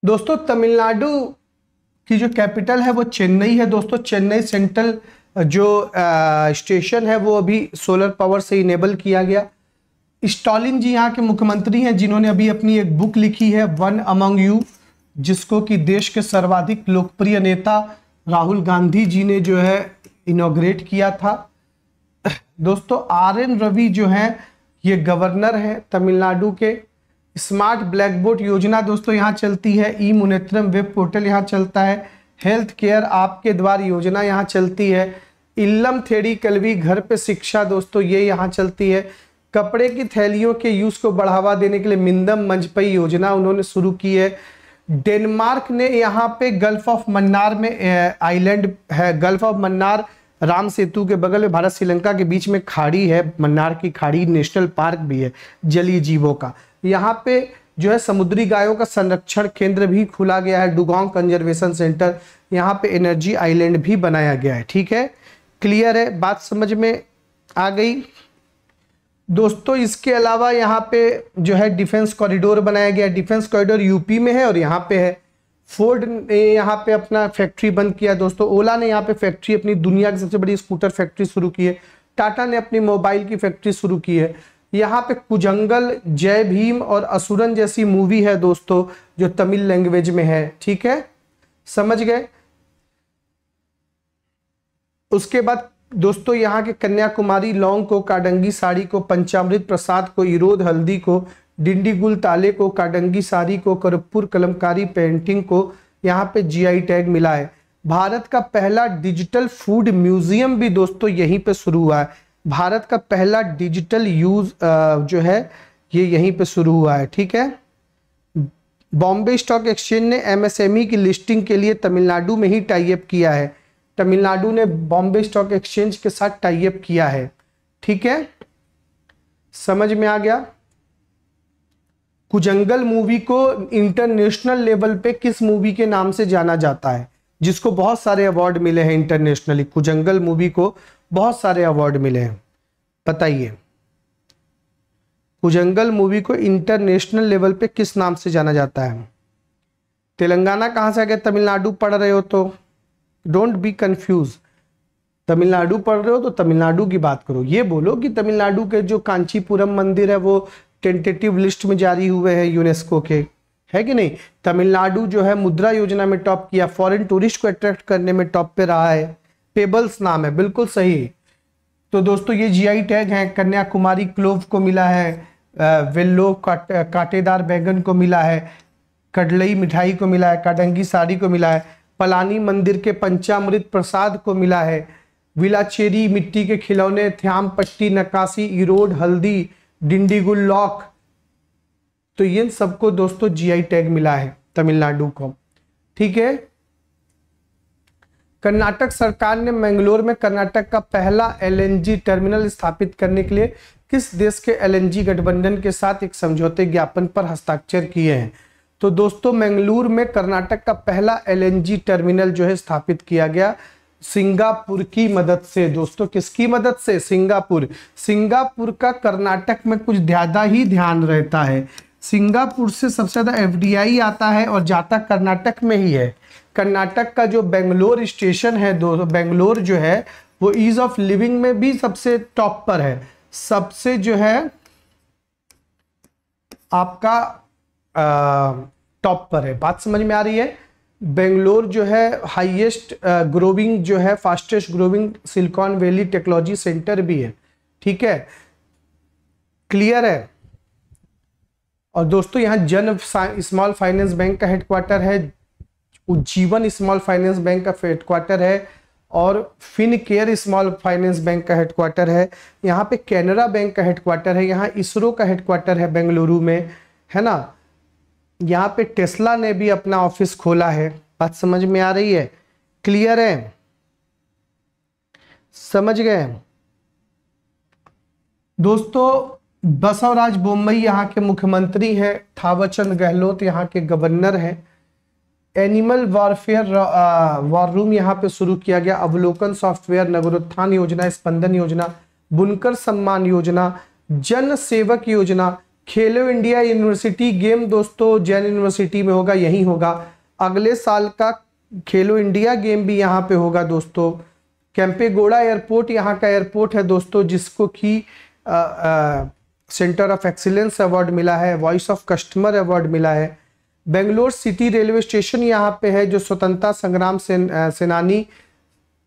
दोस्तों तमिलनाडु की जो कैपिटल है वो चेन्नई है दोस्तों चेन्नई सेंट्रल जो स्टेशन है वो अभी सोलर पावर से इनेबल किया गया स्टालिन जी यहाँ के मुख्यमंत्री हैं जिन्होंने अभी अपनी एक बुक लिखी है वन अमंग यू जिसको कि देश के सर्वाधिक लोकप्रिय नेता राहुल गांधी जी ने जो है इनोग्रेट किया था दोस्तों आर एन रवि जो हैं ये गवर्नर हैं तमिलनाडु के स्मार्ट ब्लैक बोर्ड योजना दोस्तों यहाँ चलती है ई मुनेत्रम वेब पोर्टल यहाँ चलता है हेल्थ केयर आपके द्वार योजना यहाँ चलती है इल्लम थेड़ी कलवी घर पे शिक्षा दोस्तों ये यहाँ चलती है कपड़े की थैलियों के यूज़ को बढ़ावा देने के लिए मिंदम मंजपई योजना उन्होंने शुरू की है डेनमार्क ने यहाँ पे गल्फ ऑफ मन्नार में आइलैंड है गल्फ ऑफ मन्नार राम सेतु के बगल में भारत श्रीलंका के बीच में खाड़ी है मन्नार की खाड़ी नेशनल पार्क भी है जलीय जीवों का यहाँ पे जो है समुद्री गायों का संरक्षण केंद्र भी खुला गया है डुगोंग कंजर्वेशन सेंटर यहाँ पे एनर्जी आइलैंड भी बनाया गया है ठीक है क्लियर है बात समझ में आ गई दोस्तों इसके अलावा यहाँ पे जो है डिफेंस कॉरिडोर बनाया गया डिफेंस कॉरिडोर यूपी में है और यहाँ पे है फोर्ड ने यहाँ पे अपना फैक्ट्री बंद किया दोस्तों ओला ने यहाँ पे फैक्ट्री अपनी दुनिया की सबसे बड़ी स्कूटर फैक्ट्री शुरू की है टाटा ने अपनी मोबाइल की फैक्ट्री शुरू की है यहाँ पे कुजंगल जय भीम और असुरन जैसी मूवी है दोस्तों जो तमिल लैंग्वेज में है ठीक है समझ गए उसके बाद दोस्तों यहाँ के कन्याकुमारी लौंग को काडंगी साड़ी को पंचामृत प्रसाद को इरोध हल्दी को डिंडीगुल ताले को काडंगी साड़ी को करपुर कलमकारी पेंटिंग को यहाँ पे जीआई टैग मिला है भारत का पहला डिजिटल फूड म्यूजियम भी दोस्तों यहीं पे शुरू हुआ है भारत का पहला डिजिटल यूज जो है ये यहीं पे शुरू हुआ है ठीक है बॉम्बे स्टॉक एक्सचेंज ने एमएसएमई e की लिस्टिंग के लिए तमिलनाडु में ही टाइप किया है तमिलनाडु ने बॉम्बे स्टॉक एक्सचेंज के साथ टाइप किया है ठीक है समझ में आ गया कुजंगल मूवी को इंटरनेशनल लेवल पे किस मूवी के नाम से जाना जाता है जिसको बहुत सारे अवार्ड मिले हैं इंटरनेशनली कुजंगल मूवी को बहुत सारे अवार्ड मिले हैं बताइए कुजंगल मूवी को इंटरनेशनल लेवल पे किस नाम से जाना जाता है तेलंगाना कहाँ से आ गया तमिलनाडु पढ़ रहे हो तो डोंट बी कंफ्यूज तमिलनाडु पढ़ रहे हो तो तमिलनाडु की बात करो ये बोलो कि तमिलनाडु के जो कांचीपुरम मंदिर है वो टेंटेटिव लिस्ट में जारी हुए हैं यूनेस्को के है कि नहीं तमिलनाडु जो है मुद्रा योजना में टॉप किया फॉरेन टूरिस्ट को अट्रैक्ट करने में टॉप पे रहा है पेबल्स नाम है बिल्कुल सही तो दोस्तों ये जीआई टैग हैं कन्याकुमारी क्लोव को मिला है वेल्लो काट बैंगन को मिला है कडलई मिठाई को मिला है काडंगी साड़ी को मिला है पलानी मंदिर के पंचामृत प्रसाद को मिला है विलाचेरी मिट्टी के खिलौने थ्याम पट्टी नक्काशी इरोड हल्दी डिंडीगुल लॉक तो इन सबको दोस्तों जीआई टैग मिला है तमिलनाडु को ठीक है कर्नाटक सरकार ने मैंगलोर में कर्नाटक का पहला एलएनजी टर्मिनल स्थापित करने के लिए किस देश के एलएनजी गठबंधन के साथ एक समझौते ज्ञापन पर हस्ताक्षर किए हैं तो दोस्तों मैंगलोर में कर्नाटक का पहला एलएनजी टर्मिनल जो है स्थापित किया गया सिंगापुर की मदद से दोस्तों किसकी मदद से सिंगापुर सिंगापुर का कर्नाटक में कुछ ज्यादा ही ध्यान रहता है सिंगापुर से सबसे ज़्यादा एफ आता है और जाता कर्नाटक में ही है कर्नाटक का जो बेंगलोर स्टेशन है दो बेंगलोर जो है वो ईज ऑफ लिविंग में भी सबसे टॉप पर है सबसे जो है आपका टॉप पर है बात समझ में आ रही है बेंगलोर जो है हाईएस्ट ग्रोविंग जो है fastest growing Silicon Valley technology centre भी है ठीक है क्लियर है और दोस्तों यहाँ जन स्मॉल फाइनेंस बैंक का हेडक्वार्टर है उज्जीवन स्मॉल फाइनेंस बैंक का हेडक्वार्टर है और Fincare small finance bank का हेडक्वार्टर है यहाँ पे कैनरा बैंक का हेडक्वार्टर है यहाँ इसरो का हेडक्वार्टर है बेंगलुरु में है ना यहाँ पे टेस्ला ने भी अपना ऑफिस खोला है बात समझ में आ रही है क्लियर है समझ गए दोस्तों बसवराज बोम्बई यहाँ के मुख्यमंत्री हैं थावरचंद गहलोत यहाँ के गवर्नर हैं एनिमल वारफेयर वार रूम यहाँ पे शुरू किया गया अवलोकन सॉफ्टवेयर नगरोत्थान योजना स्पंदन योजना बुनकर सम्मान योजना जन सेवक योजना खेलो इंडिया यूनिवर्सिटी गेम दोस्तों जैन यूनिवर्सिटी में होगा यही होगा अगले साल का खेलो इंडिया गेम भी यहाँ पे होगा दोस्तों कैंपेगोड़ा एयरपोर्ट यहाँ का एयरपोर्ट है दोस्तों जिसको कि सेंटर ऑफ एक्सीलेंस अवार्ड मिला है वॉइस ऑफ कस्टमर अवार्ड मिला है बेंगलोर सिटी रेलवे स्टेशन यहाँ पे है जो स्वतंत्रता संग्राम सेन, सेनानी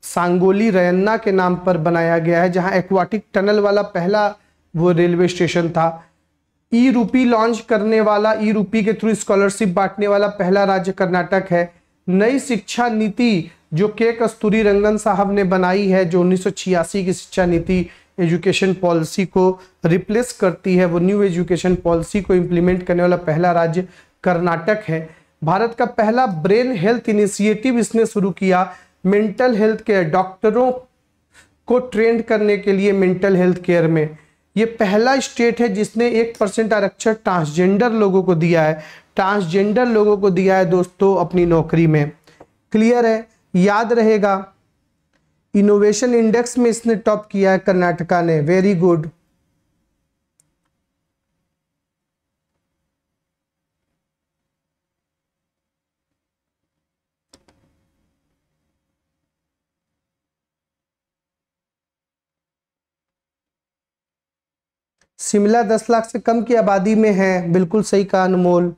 सांगोली रैन्ना के नाम पर बनाया गया है जहाँ एक्वाटिक टनल वाला पहला वो रेलवे स्टेशन था ई रूपी लॉन्च करने वाला ई रूपी के थ्रू स्कॉलरशिप बांटने वाला पहला राज्य कर्नाटक है नई शिक्षा नीति जो के कस्तूरी रंगन साहब ने बनाई है जो उन्नीस की शिक्षा नीति एजुकेशन पॉलिसी को रिप्लेस करती है वो न्यू एजुकेशन पॉलिसी को इंप्लीमेंट करने वाला पहला राज्य कर्नाटक है भारत का पहला ब्रेन हेल्थ इनिशिएटिव इसने शुरू किया मेंटल हेल्थ केयर डॉक्टरों को ट्रेंड करने के लिए मेंटल हेल्थ केयर में ये पहला स्टेट है जिसने एक परसेंट आरक्षण ट्रांसजेंडर लोगों को दिया है ट्रांसजेंडर लोगों को दिया है दोस्तों अपनी नौकरी में क्लियर है याद रहेगा इनोवेशन इंडेक्स में इसने टॉप किया है कर्नाटका ने वेरी गुड शिमला दस लाख से कम की आबादी में है बिल्कुल सही कहा अनमोल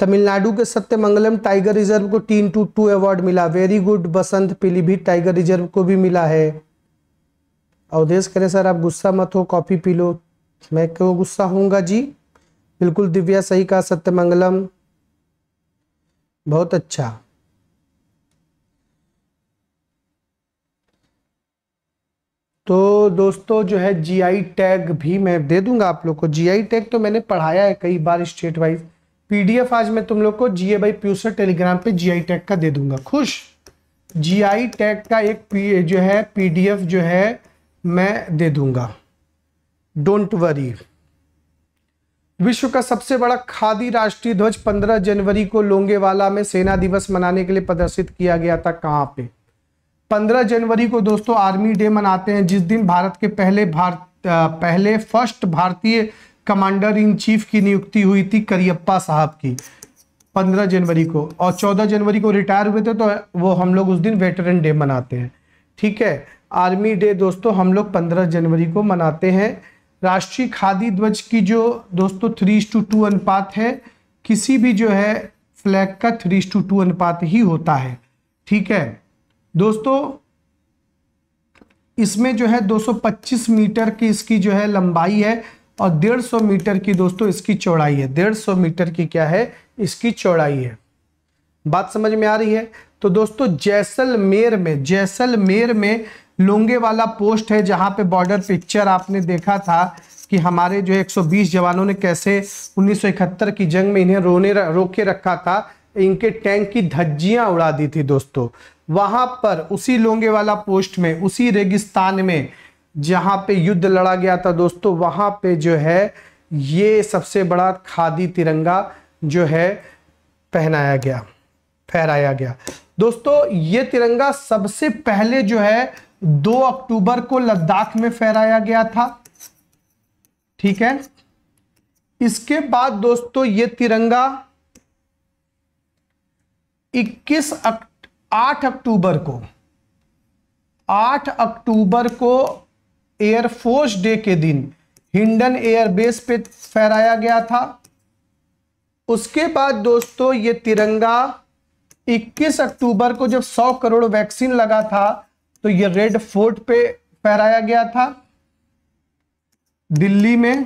तमिलनाडु के सत्यमंगलम टाइगर रिजर्व को तीन टू टू अवार्ड मिला very good Basant Pilibhit tiger reserve को भी मिला है अवधेश करें सर आप गुस्सा मत हो कॉफ़ी पी लो मैं क्यों गुस्सा होऊंगा जी बिल्कुल दिव्या सही कहा सत्यमंगलम बहुत अच्छा तो दोस्तों जो है जीआई टैग भी मैं दे दूंगा आप लोग को जीआई टैग तो मैंने पढ़ाया है कई बार स्टेट वाइज पीडीएफ आज मैं तुम लोग को जीए बाई प्यूसर टेलीग्राम पे जीआई टैग का दे दूंगा खुश जीआई टैग का एक जो है पीडीएफ जो है मैं दे दूंगा डोंट वरी विश्व का सबसे बड़ा खादी राष्ट्रीय ध्वज 15 जनवरी को लोंगेवाला में सेना दिवस मनाने के लिए प्रदर्शित किया गया था कहाँ पे 15 जनवरी को दोस्तों आर्मी डे मनाते हैं जिस दिन भारत के पहले भारत पहले फर्स्ट भारतीय कमांडर इन चीफ की नियुक्ति हुई थी करियप्पा साहब की 15 जनवरी को और 14 जनवरी को रिटायर हुए थे तो वो हम लोग उस दिन वेटरन डे मनाते हैं ठीक है आर्मी डे दोस्तों हम लोग पंद्रह जनवरी को मनाते हैं राष्ट्रीय खादी ध्वज की जो दोस्तों थ्री टू टू अनुपात है किसी भी जो है फ्लैग का थ्री टू टू अनुपात ही होता है ठीक है दोस्तों इसमें जो है 225 मीटर की इसकी जो है लंबाई है और 150 मीटर की दोस्तों इसकी चौड़ाई है 150 मीटर की क्या है इसकी चौड़ाई है बात समझ में आ रही है तो दोस्तों जैसलमेर में जैसलमेर में लोंगे वाला पोस्ट है जहां पे बॉर्डर पिक्चर आपने देखा था कि हमारे जो 120 जवानों ने कैसे 1971 की जंग में इन्हें रोने रोक के रखा था इनके टैंक की धज्जियां उड़ा दी थी दोस्तों वहां पर उसी लोंगे वाला पोस्ट में उसी रेगिस्तान में जहां पे युद्ध लड़ा गया था दोस्तों वहां पे जो है ये सबसे बड़ा खादी तिरंगा जो है पहनाया गया फहराया गया दोस्तों ये तिरंगा सबसे पहले जो है दो अक्टूबर को लद्दाख में फहराया गया था ठीक है इसके बाद दोस्तों ये तिरंगा 21 आठ अक्टूबर को 8 अक्टूबर को एयरफोर्स डे के दिन हिंडन एयरबेस पे फहराया गया था उसके बाद दोस्तों ये तिरंगा 21 अक्टूबर को जब 100 करोड़ वैक्सीन लगा था तो ये रेड फोर्ट पे फहराया गया था दिल्ली में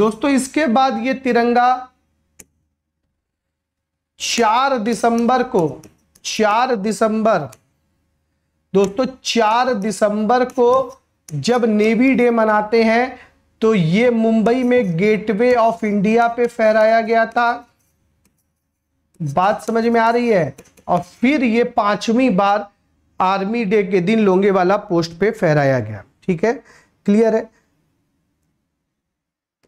दोस्तों इसके बाद ये तिरंगा चार दिसंबर को चार दिसंबर दोस्तों चार दिसंबर को जब नेवी डे मनाते हैं तो ये मुंबई में गेटवे ऑफ इंडिया पे फहराया गया था बात समझ में आ रही है और फिर ये पांचवी बार आर्मी डे के दिन लोंगेवाला पोस्ट पे फहराया गया ठीक है क्लियर है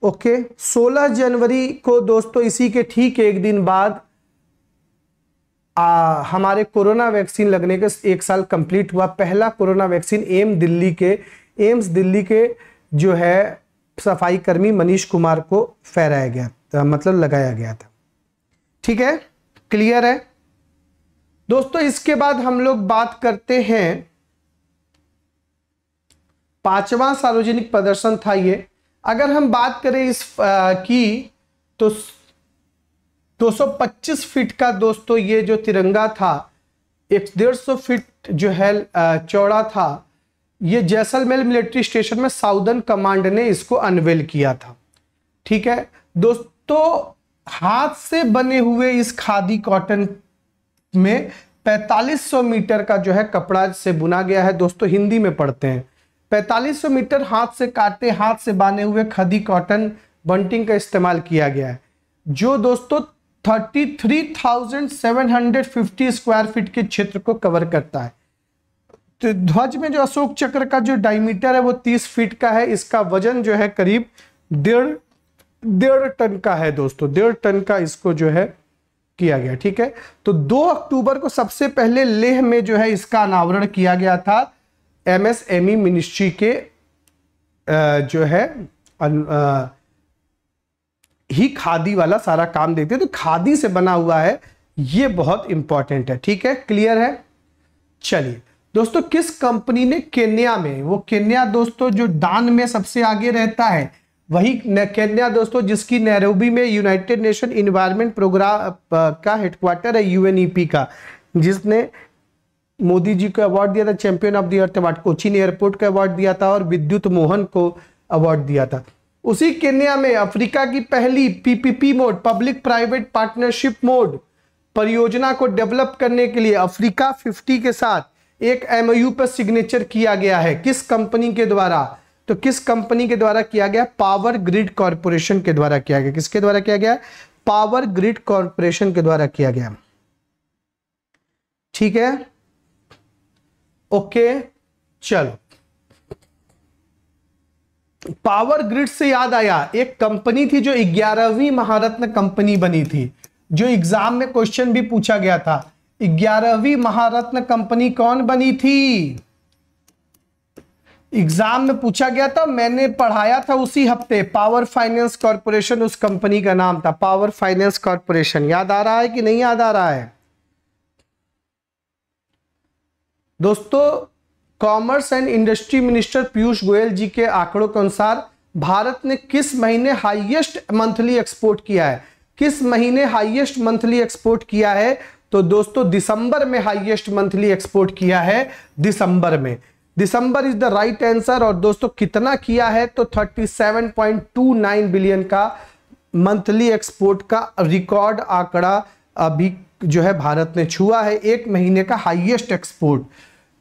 ओके 16 जनवरी को दोस्तों इसी के ठीक एक दिन बाद आ, हमारे कोरोना वैक्सीन लगने के एक साल कंप्लीट हुआ पहला कोरोना वैक्सीन एम दिल्ली के एम्स दिल्ली के जो है सफाई कर्मी मनीष कुमार को फहराया गया तो मतलब लगाया गया था ठीक है क्लियर है दोस्तों इसके बाद हम लोग बात करते हैं पांचवा सार्वजनिक प्रदर्शन था ये अगर हम बात करें इस आ, की तो 225 फीट का दोस्तों ये जो तिरंगा था एक डेढ़ सौ फीट जो है चौड़ा था ये जैसलमेर मिलिट्री स्टेशन में साउदर्न कमांड ने इसको अनवेल किया था ठीक है दोस्तों हाथ से बने हुए इस खादी कॉटन में 4500 मीटर का जो है कपड़ा से बुना गया है दोस्तों हिंदी में पढ़ते हैं 4500 मीटर हाथ से काटे हाथ से बाने हुए खदी कॉटन बंटिंग का इस्तेमाल किया गया है जो दोस्तों 33,750 स्क्वायर फीट के क्षेत्र को कवर करता है तो ध्वज में जो अशोक चक्र का जो डायमीटर है वो 30 फीट का है इसका वजन जो है करीब डेढ़ डेढ़ टन का है दोस्तों डेढ़ टन का इसको जो है किया गया ठीक है तो 2 अक्टूबर को सबसे पहले लेह में जो है इसका अनावरण किया गया था एमएसएमई मिनिस्ट्री के जो है ही खादी वाला सारा काम देखते हैं तो खादी से बना हुआ है ये बहुत इंपॉर्टेंट है ठीक है क्लियर है चलिए दोस्तों किस कंपनी ने केन्या में वो केन्या दोस्तों जो दान में सबसे आगे रहता है वही केन्या दोस्तों जिसकी नैरोबी में यूनाइटेड नेशन इन्वायरमेंट प्रोग्राम का हेडक्वार्टर है यूएनईपी का जिसने मोदी जी को अवार्ड दिया था champion of the earth award Cochin airport का अवार्ड दिया था और विद्युत मोहन को अवार्ड दिया था उसी केन्या में अफ्रीका की पहली PPP mode public private partnership mode परियोजना को डेवलप करने के लिए अफ्रीका 50 के साथ एक एमओयू पर सिग्नेचर किया गया है किस कंपनी के द्वारा तो किस कंपनी के द्वारा किया गया पावर ग्रिड कॉरपोरेशन के द्वारा किया गया किसके द्वारा किया गया पावर ग्रिड कॉरपोरेशन के द्वारा किया गया ठीक है ओके चलो पावर ग्रिड से याद आया एक कंपनी थी जो ग्यारहवीं महारत्न कंपनी बनी थी जो एग्जाम में क्वेश्चन भी पूछा गया था ग्यारहवीं महारत्न कंपनी कौन बनी थी एग्जाम में पूछा गया था मैंने पढ़ाया था उसी हफ्ते पावर फाइनेंस कॉरपोरेशन उस कंपनी का नाम था पावर फाइनेंस कॉरपोरेशन याद आ रहा है कि नहीं याद आ रहा है दोस्तों commerce and industry minister Piyush Goyal ji के आंकड़ों के अनुसार भारत ने किस महीने हाईएस्ट मंथली एक्सपोर्ट किया है किस महीने हाईएस्ट मंथली एक्सपोर्ट किया है तो दोस्तों दिसंबर में हाईएस्ट मंथली एक्सपोर्ट किया है दिसंबर में December is the right answer और दोस्तों कितना किया है तो 37.29 बिलियन का मंथली एक्सपोर्ट का रिकॉर्ड आंकड़ा अभी जो है भारत ने छुआ है एक महीने का हाईएस्ट एक्सपोर्ट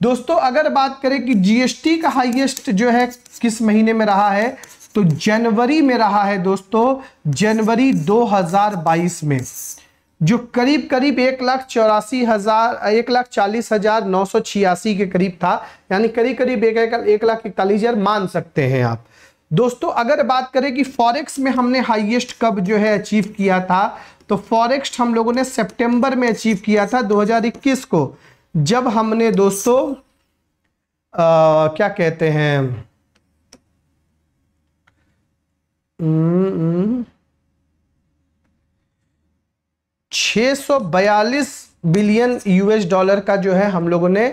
दोस्तों अगर बात करें कि जीएसटी का हाईएस्ट जो है किस महीने में रहा है तो जनवरी में रहा है दोस्तों जनवरी 2022 में जो करीब करीब एक लाख चौरासी हजार एक लाख चालीस हजार नौ सौ छियासी के करीब था यानी करीब करीब एक, एक, लाख इकतालीस हजार मान सकते हैं आप दोस्तों अगर बात करें कि फॉरेक्स में हमने हाईएस्ट कब जो है अचीव किया था तो फॉरेक्स हम लोगों ने सितंबर में अचीव किया था 2021 को जब हमने दोस्तों आ, क्या कहते हैं न, हम्म, न, हम्म। 642 बिलियन यूएस डॉलर का जो है हम लोगों ने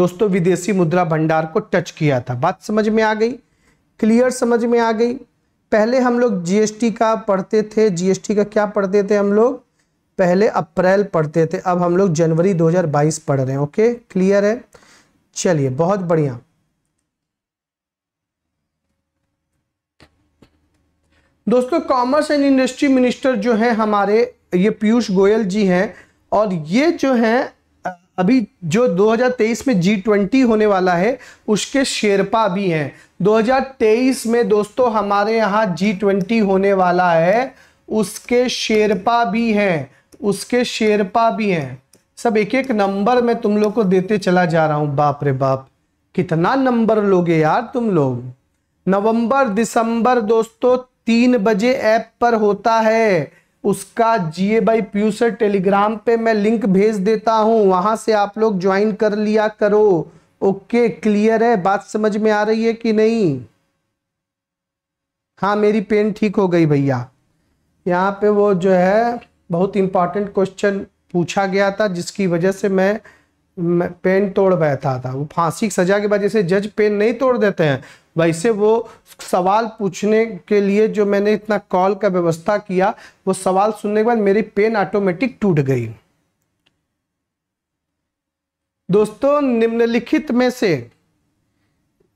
दोस्तों विदेशी मुद्रा भंडार को टच किया था बात समझ में आ गई क्लियर समझ में आ गई पहले हम लोग जीएसटी का पढ़ते थे जीएसटी का क्या पढ़ते थे हम लोग पहले अप्रैल पढ़ते थे अब हम लोग जनवरी 2022 पढ़ रहे हैं ओके क्लियर है चलिए बहुत बढ़िया दोस्तों कॉमर्स एंड इंडस्ट्री मिनिस्टर जो है हमारे ये पीयूष गोयल जी हैं और ये जो हैं अभी जो 2023 में जी ट्वेंटी होने वाला है उसके शेरपा भी हैं 2023 में दोस्तों हमारे यहाँ जी ट्वेंटी होने वाला है उसके शेरपा भी हैं उसके शेरपा भी हैं सब एक एक नंबर में तुम लोग को देते चला जा रहा हूँ बाप रे बाप कितना नंबर लोगे यार तुम लोग नवंबर दिसंबर दोस्तों तीन बजे ऐप पर होता है उसका जीए बाई पीयू टेलीग्राम पे मैं लिंक भेज देता हूँ वहां से आप लोग ज्वाइन कर लिया करो ओके क्लियर है बात समझ में आ रही है कि नहीं हाँ मेरी पेन ठीक हो गई भैया यहाँ पे वो जो है बहुत इंपॉर्टेंट क्वेश्चन पूछा गया था जिसकी वजह से मैं पेन तोड़ बैठा था वो फांसी की सजा के बाद जैसे जज पेन नहीं तोड़ देते हैं वैसे वो सवाल पूछने के लिए जो मैंने इतना कॉल का व्यवस्था किया वो सवाल सुनने के बाद मेरी पेन ऑटोमेटिक टूट गई दोस्तों निम्नलिखित में से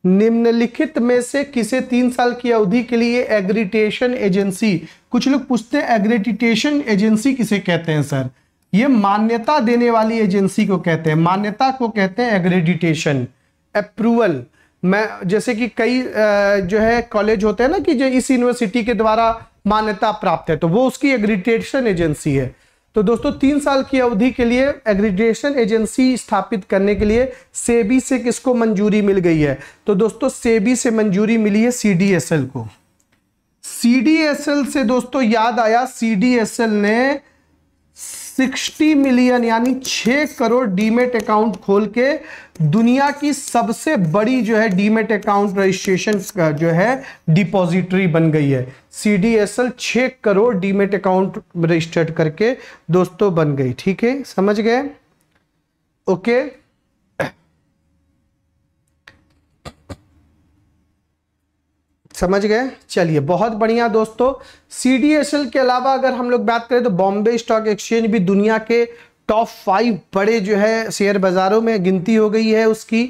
निम्नलिखित में से किसे तीन साल की अवधि के लिए एग्रीटेशन एजेंसी कुछ लोग पूछते हैं एग्रीटेशन एजेंसी किसे कहते हैं सर ये मान्यता देने वाली एजेंसी को कहते हैं मान्यता को कहते हैं एग्रेडिटेशन अप्रूवल मैं जैसे कि कई जो है कॉलेज होते हैं ना कि जो इस यूनिवर्सिटी के द्वारा मान्यता प्राप्त है तो वो उसकी एग्रीटेशन एजेंसी है तो दोस्तों तीन साल की अवधि के लिए एग्रीटेशन एजेंसी स्थापित करने के लिए सेबी से किसको मंजूरी मिल गई है तो दोस्तों सेबी से मंजूरी मिली है सी को सी से दोस्तों याद आया सी ने 60 मिलियन यानी 6 करोड़ डीमेट अकाउंट खोल के दुनिया की सबसे बड़ी जो है डीमेट अकाउंट रजिस्ट्रेशन का जो है डिपॉजिटरी बन गई है सी डी एस एल छः करोड़ डीमेट अकाउंट रजिस्टर्ड करके दोस्तों बन गई ठीक है समझ गए ओके समझ गए चलिए बहुत बढ़िया दोस्तों सी के अलावा अगर हम लोग बात करें तो बॉम्बे स्टॉक एक्सचेंज भी दुनिया के टॉप फाइव बड़े जो है शेयर बाज़ारों में गिनती हो गई है उसकी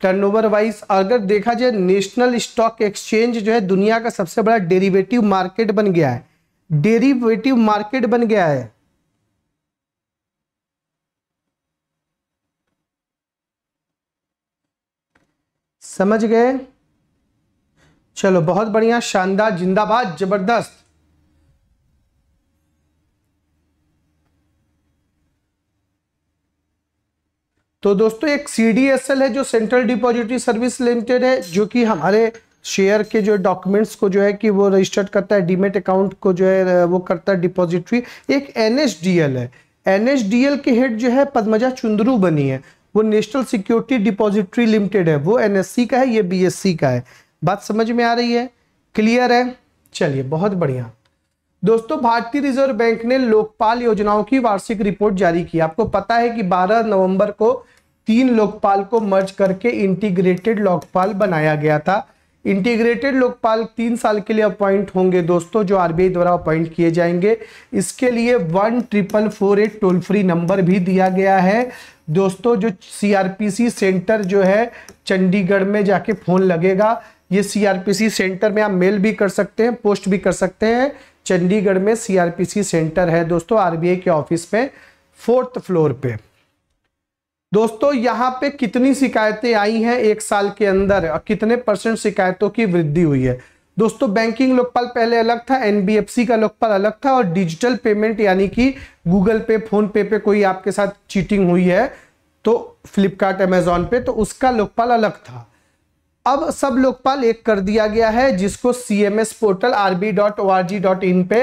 टर्नओवर वाइज अगर देखा जाए नेशनल स्टॉक एक्सचेंज जो है दुनिया का सबसे बड़ा डेरिवेटिव मार्केट बन गया है डेरिवेटिव मार्केट बन गया है समझ गए चलो बहुत बढ़िया शानदार जिंदाबाद जबरदस्त तो दोस्तों एक सी है जो सेंट्रल डिपॉजिटरी सर्विस लिमिटेड है जो कि हमारे शेयर के जो डॉक्यूमेंट्स को जो है कि वो रजिस्टर्ड करता है डीमेट अकाउंट को जो है वो करता है डिपॉजिटरी एक एनएचडीएल है एनएचडीएल के हेड जो है पद्मजा चुंदरू बनी है वो नेशनल सिक्योरिटी डिपॉजिटरी लिमिटेड है वो एनएससी का है ये बीएससी का है बात समझ में आ रही है क्लियर है चलिए बहुत बढ़िया दोस्तों भारतीय रिजर्व बैंक ने लोकपाल योजनाओं की वार्षिक रिपोर्ट जारी की आपको पता है कि 12 नवंबर को तीन लोकपाल को मर्ज करके इंटीग्रेटेड लोकपाल बनाया गया था इंटीग्रेटेड लोकपाल तीन साल के लिए अपॉइंट होंगे दोस्तों जो आरबीआई द्वारा अपॉइंट किए जाएंगे इसके लिए one triple four eight toll free number भी दिया गया है दोस्तों जो सीआरपीसी सेंटर जो है चंडीगढ़ में जाके फोन लगेगा ये सीआरपीसी सेंटर में आप मेल भी कर सकते हैं पोस्ट भी कर सकते हैं चंडीगढ़ में सीआरपीसी सेंटर है दोस्तों आरबीआई के ऑफिस में फोर्थ फ्लोर पे दोस्तों यहाँ पे कितनी शिकायतें आई हैं एक साल के अंदर और कितने परसेंट शिकायतों की वृद्धि हुई है दोस्तों बैंकिंग लोकपाल पहले अलग था एनबीएफसी का लोकपाल अलग था और डिजिटल पेमेंट यानी कि गूगल पे फोन पे पे कोई आपके साथ चीटिंग हुई है तो फ्लिपकार्ट अमेजोन पे तो उसका लोकपाल अलग था अब सब लोकपाल एक कर दिया गया है जिसको C M S portal R B dot O R G dot in पे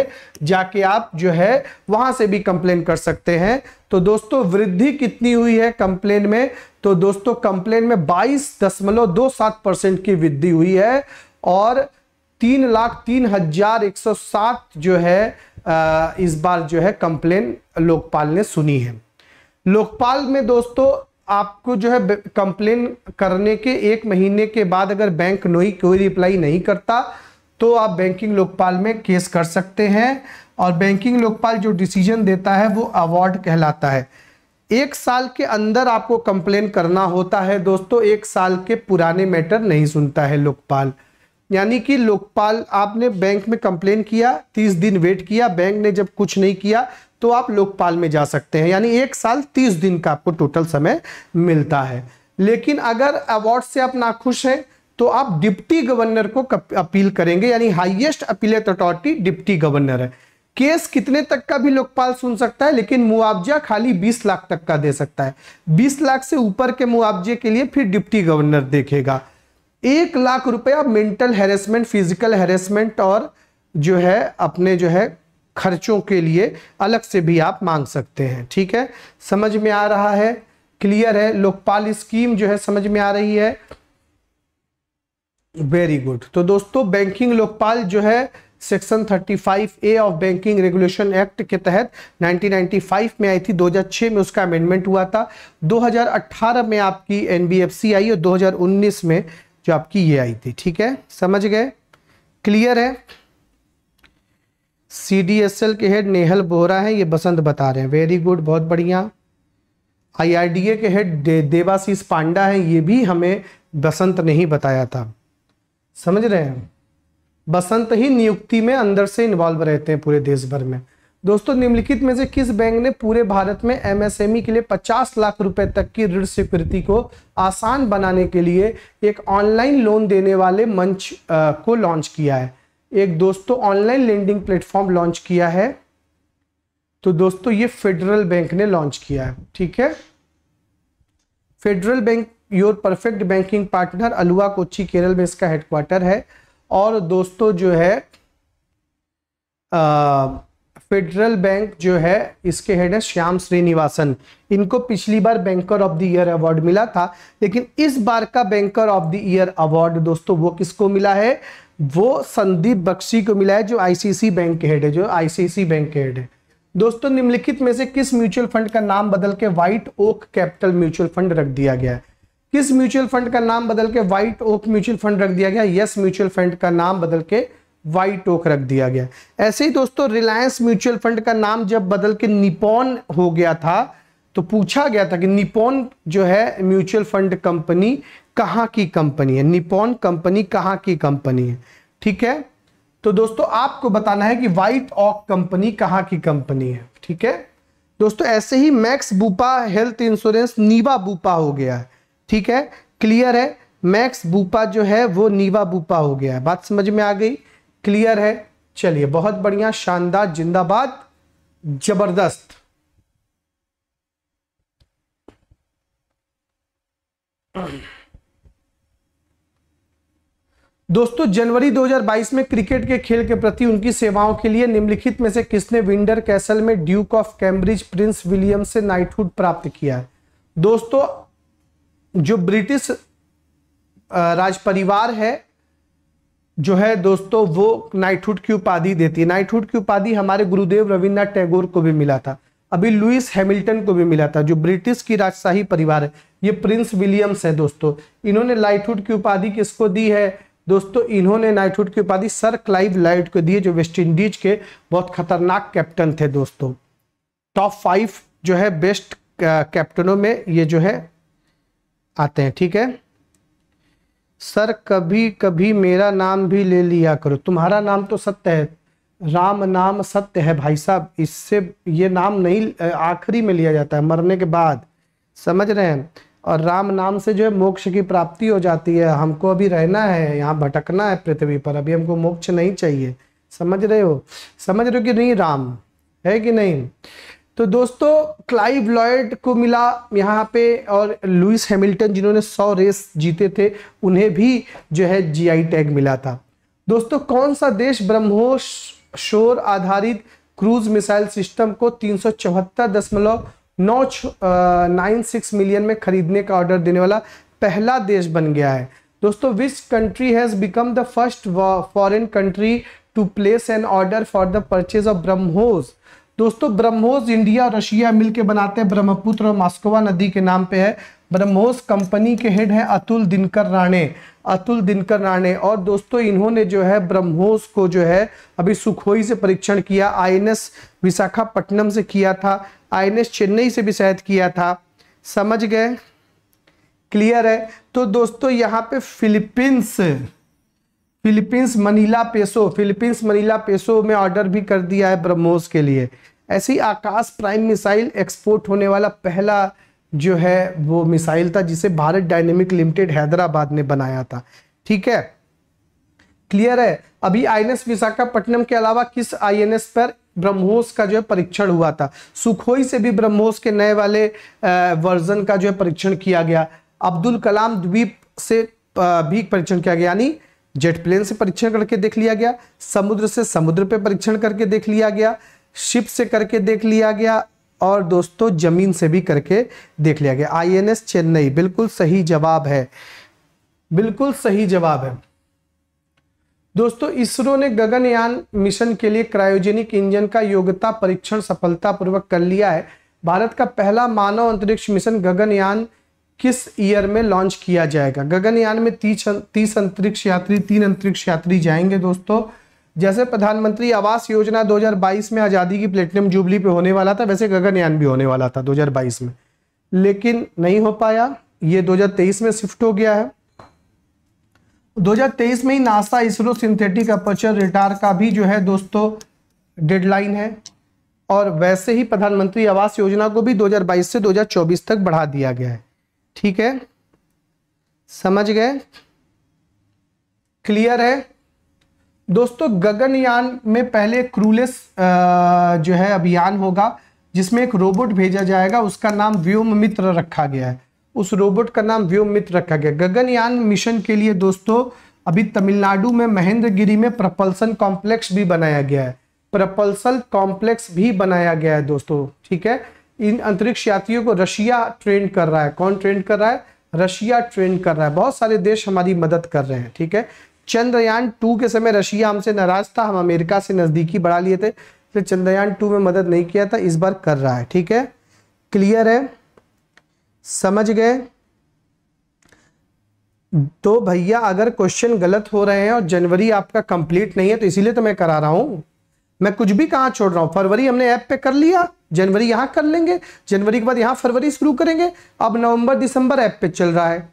जाके आप जो है वहां से भी कंप्लेन कर सकते हैं तो दोस्तों वृद्धि कितनी हुई है कंप्लेन में तो दोस्तों कंप्लेन में बाईस दशमलव दो सात परसेंट की वृद्धि हुई है और तीन लाख तीन हजार एक सौ सात जो है इस बार जो है कंप्लेन लोकपाल ने सुनी है लोकपाल में दोस्तों आपको जो है कंप्लेन करने के एक महीने के बाद अगर बैंक नोई कोई रिप्लाई नहीं करता तो आप बैंकिंग लोकपाल में केस कर सकते हैं और बैंकिंग लोकपाल जो डिसीजन देता है वो अवार्ड कहलाता है एक साल के अंदर आपको कंप्लेन करना होता है दोस्तों एक साल के पुराने मैटर नहीं सुनता है लोकपाल यानी कि लोकपाल आपने बैंक में कंप्लेन किया तीस दिन वेट किया बैंक ने जब कुछ नहीं किया तो आप लोकपाल में जा सकते हैं यानी एक साल तीस दिन का आपको टोटल समय मिलता है लेकिन अगर अवार्ड से आप नाखुश हैं तो आप डिप्टी गवर्नर को अपील करेंगे यानी highest appellate authority deputy governor है केस कितने तक का भी लोकपाल सुन सकता है लेकिन मुआवजा खाली 20 लाख तक का दे सकता है 20 लाख से ऊपर के मुआवजे के लिए फिर डिप्टी गवर्नर देखेगा एक लाख रुपया मेंटल हेरेसमेंट फिजिकल हेरेसमेंट और जो है अपने जो है खर्चों के लिए अलग से भी आप मांग सकते हैं ठीक है समझ में आ रहा है क्लियर है लोकपाल स्कीम जो है समझ में आ रही है वेरी गुड तो दोस्तों बैंकिंग लोकपाल जो है section 35 A of banking regulation act के तहत 1995 में आई थी 2006 में उसका अमेंडमेंट हुआ था 2018 में आपकी एनबीएफसी आई और 2019 में जो आपकी ये आई थी ठीक है समझ गए क्लियर है सी डी एस एल के हेड नेहल बोहरा हैं ये बसंत बता रहे हैं वेरी गुड बहुत बढ़िया आई आर डी ए के हेड दे, देवाशीष पांडा हैं ये भी हमें बसंत ने ही बताया था समझ रहे हैं बसंत ही नियुक्ति में अंदर से इन्वॉल्व रहते हैं पूरे देश भर में दोस्तों निम्नलिखित में से किस बैंक ने पूरे भारत में एमएसएमई e के लिए 50 लाख रुपए तक की ऋण स्वीकृति को आसान बनाने के लिए एक ऑनलाइन लोन देने वाले मंच को लॉन्च किया है एक दोस्तों ऑनलाइन लेंडिंग प्लेटफॉर्म लॉन्च किया है तो दोस्तों ये फेडरल बैंक ने लॉन्च किया है ठीक है Federal Bank your perfect banking partner Aluva Kochi Kerala में इसका हेडक्वार्टर है और दोस्तों जो है फेडरल बैंक जो है इसके हेड है श्याम श्रीनिवासन इनको पिछली बार banker of the year award मिला था लेकिन इस बार का banker of the year award दोस्तों वो किसको मिला है वो संदीप बख्शी को मिला है जो आईसीसी बैंक के हेड है जो आईसीसी बैंक के हेड है दोस्तों निम्नलिखित में से किस म्यूचुअल फंड का नाम बदल के White Oak Capital mutual fund रख दिया गया है किस म्यूचुअल फंड का नाम बदल के व्हाइट ओक म्यूचुअल फंड रख दिया गया यस म्यूचुअल फंड का नाम बदल के व्हाइट ओक रख दिया गया ऐसे ही दोस्तों रिलायंस म्यूचुअल फंड का नाम जब बदल के निपोन हो गया था तो पूछा गया था कि निपोन जो है म्यूचुअल फंड कंपनी कहाँ की कंपनी है निपोन कंपनी कहाँ की कंपनी है ठीक है तो दोस्तों आपको बताना है कि व्हाइट ऑक कंपनी कहाँ की कंपनी है ठीक है दोस्तों ऐसे ही Max Bupa health insurance Niva Bupa हो गया है ठीक है क्लियर है मैक्स बुपा जो है वो नीवा बुपा हो गया है बात समझ में आ गई क्लियर है चलिए बहुत बढ़िया शानदार जिंदाबाद जबरदस्त Mm-hmm. दोस्तों जनवरी 2022 में क्रिकेट के खेल के प्रति उनकी सेवाओं के लिए निम्नलिखित में से किसने विंडर कैसल में Duke of Cambridge Prince William से नाइटहुड प्राप्त किया है दोस्तों जो ब्रिटिश राज परिवार है जो है दोस्तों वो नाइटहुड की उपाधि देती है नाइटहुड की उपाधि हमारे गुरुदेव रविन्द्रनाथ टैगोर को भी मिला था अभी लुइस हैमिल्टन को भी मिला था जो ब्रिटिश की राजशाही परिवार है ये प्रिंस विलियम्स है दोस्तों इन्होंने लाइटहुड की उपाधि किसको दी है दोस्तों इन्होंने नाइटहुड की उपाधि सर क्लाइव लाइट को दिए जो वेस्ट इंडीज के बहुत खतरनाक कैप्टन थे दोस्तों टॉप फाइव जो है बेस्ट कैप्टनों में ये जो है आते हैं ठीक है सर कभी कभी मेरा नाम भी ले लिया करो तुम्हारा नाम तो सत्य है राम नाम सत्य है भाई साहब इससे ये नाम नहीं आखिरी में लिया जाता है मरने के बाद समझ रहे हैं और राम नाम से जो है मोक्ष की प्राप्ति हो जाती है हमको अभी रहना है यहाँ भटकना है पृथ्वी पर अभी हमको मोक्ष नहीं चाहिए समझ रहे हो समझ रहे हो कि नहीं राम है कि नहीं तो दोस्तों क्लाइव लॉयड को मिला यहाँ पे और लुइस हैमिल्टन जिन्होंने सौ रेस जीते थे उन्हें भी जो है जीआई टैग मिला था दोस्तों कौन सा देश ब्रह्मोस शोर आधारित क्रूज मिसाइल सिस्टम को तीन नौ नाइन सिक्स मिलियन में खरीदने का ऑर्डर देने वाला पहला देश बन गया है दोस्तों which country has become the first foreign country to place an order for the purchase of BrahMos दोस्तों ब्रह्मोस इंडिया और रशिया मिलकर बनाते हैं ब्रह्मपुत्र और मास्कोवा नदी के नाम पे है ब्रह्मोस कंपनी के हेड है अतुल दिनकर राणे अतुल दिनकर राणे और दोस्तों इन्होंने जो है ब्रह्मोस को जो है अभी सुखोई से परीक्षण किया आईएनएस विशाखापट्टनम से किया था आईएनएस चेन्नई से भी शायद किया था समझ गए क्लियर है तो दोस्तों यहाँ पे Philippines Philippines Manila peso Philippines Manila peso में ऑर्डर भी कर दिया है ब्रह्मोस के लिए ऐसी आकाश प्राइम मिसाइल एक्सपोर्ट होने वाला पहला जो है वो मिसाइल था जिसे भारत डायनेमिक लिमिटेड हैदराबाद ने बनाया था ठीक है क्लियर है अभी आईएनएस विशाखापट्टनम के अलावा किस आईएनएस पर ब्रह्मोस का जो है परीक्षण हुआ था सुखोई से भी ब्रह्मोस के नए वाले वर्जन का जो है परीक्षण किया गया अब्दुल कलाम द्वीप से भी परीक्षण किया गया यानी जेट प्लेन से परीक्षण करके देख लिया गया समुद्र से समुद्र पे परीक्षण करके देख लिया गया शिप से करके देख लिया गया और दोस्तों जमीन से भी करके देख लिया गया आईएनएस चेन्नई बिल्कुल सही जवाब है बिल्कुल सही जवाब है दोस्तों इसरो ने गगनयान मिशन के लिए क्रायोजेनिक इंजन का योग्यता परीक्षण सफलतापूर्वक कर लिया है भारत का पहला मानव अंतरिक्ष मिशन गगनयान किस ईयर में लॉन्च किया जाएगा गगनयान में तीस तीस अंतरिक्ष यात्री तीन अंतरिक्ष यात्री जाएंगे दोस्तों जैसे प्रधानमंत्री आवास योजना 2022 में आज़ादी की प्लेटिनम जुबली पे होने वाला था वैसे गगनयान भी होने वाला था 2022 में लेकिन नहीं हो पाया ये 2023 में शिफ्ट हो गया है 2023 में ही NASA ISRO synthetic aperture radar का भी जो है दोस्तों डेडलाइन है और वैसे ही प्रधानमंत्री आवास योजना को भी दो से दो तक बढ़ा दिया गया है ठीक है समझ गए क्लियर है दोस्तों गगनयान में पहले क्रूलेस जो है अभियान होगा जिसमें एक रोबोट भेजा जाएगा उसका नाम व्योम मित्र रखा गया है उस रोबोट का नाम व्योम मित्र रखा गया गगनयान मिशन के लिए दोस्तों अभी तमिलनाडु में महेंद्रगिरी में प्रपल्सन कॉम्प्लेक्स भी बनाया गया है प्रपल्सन कॉम्प्लेक्स भी बनाया गया है दोस्तों ठीक है इन अंतरिक्ष यात्रियों को रशिया ट्रेन कर रहा है कौन ट्रेन कर रहा है रशिया ट्रेन कर रहा है बहुत सारे देश हमारी मदद कर रहे हैं ठीक है चंद्रयान टू के समय रशिया हमसे नाराज था हम अमेरिका से नज़दीकी बढ़ा लिए थे तो चंद्रयान टू में मदद नहीं किया था इस बार कर रहा है ठीक है क्लियर है समझ गए तो भैया अगर क्वेश्चन गलत हो रहे हैं और जनवरी आपका कंप्लीट नहीं है तो इसीलिए तो मैं करा रहा हूं मैं कुछ भी कहां छोड़ रहा हूं फरवरी हमने ऐप पे कर लिया जनवरी यहां कर लेंगे जनवरी के बाद यहां फरवरी शुरू करेंगे अब नवंबर दिसंबर ऐप पे चल रहा है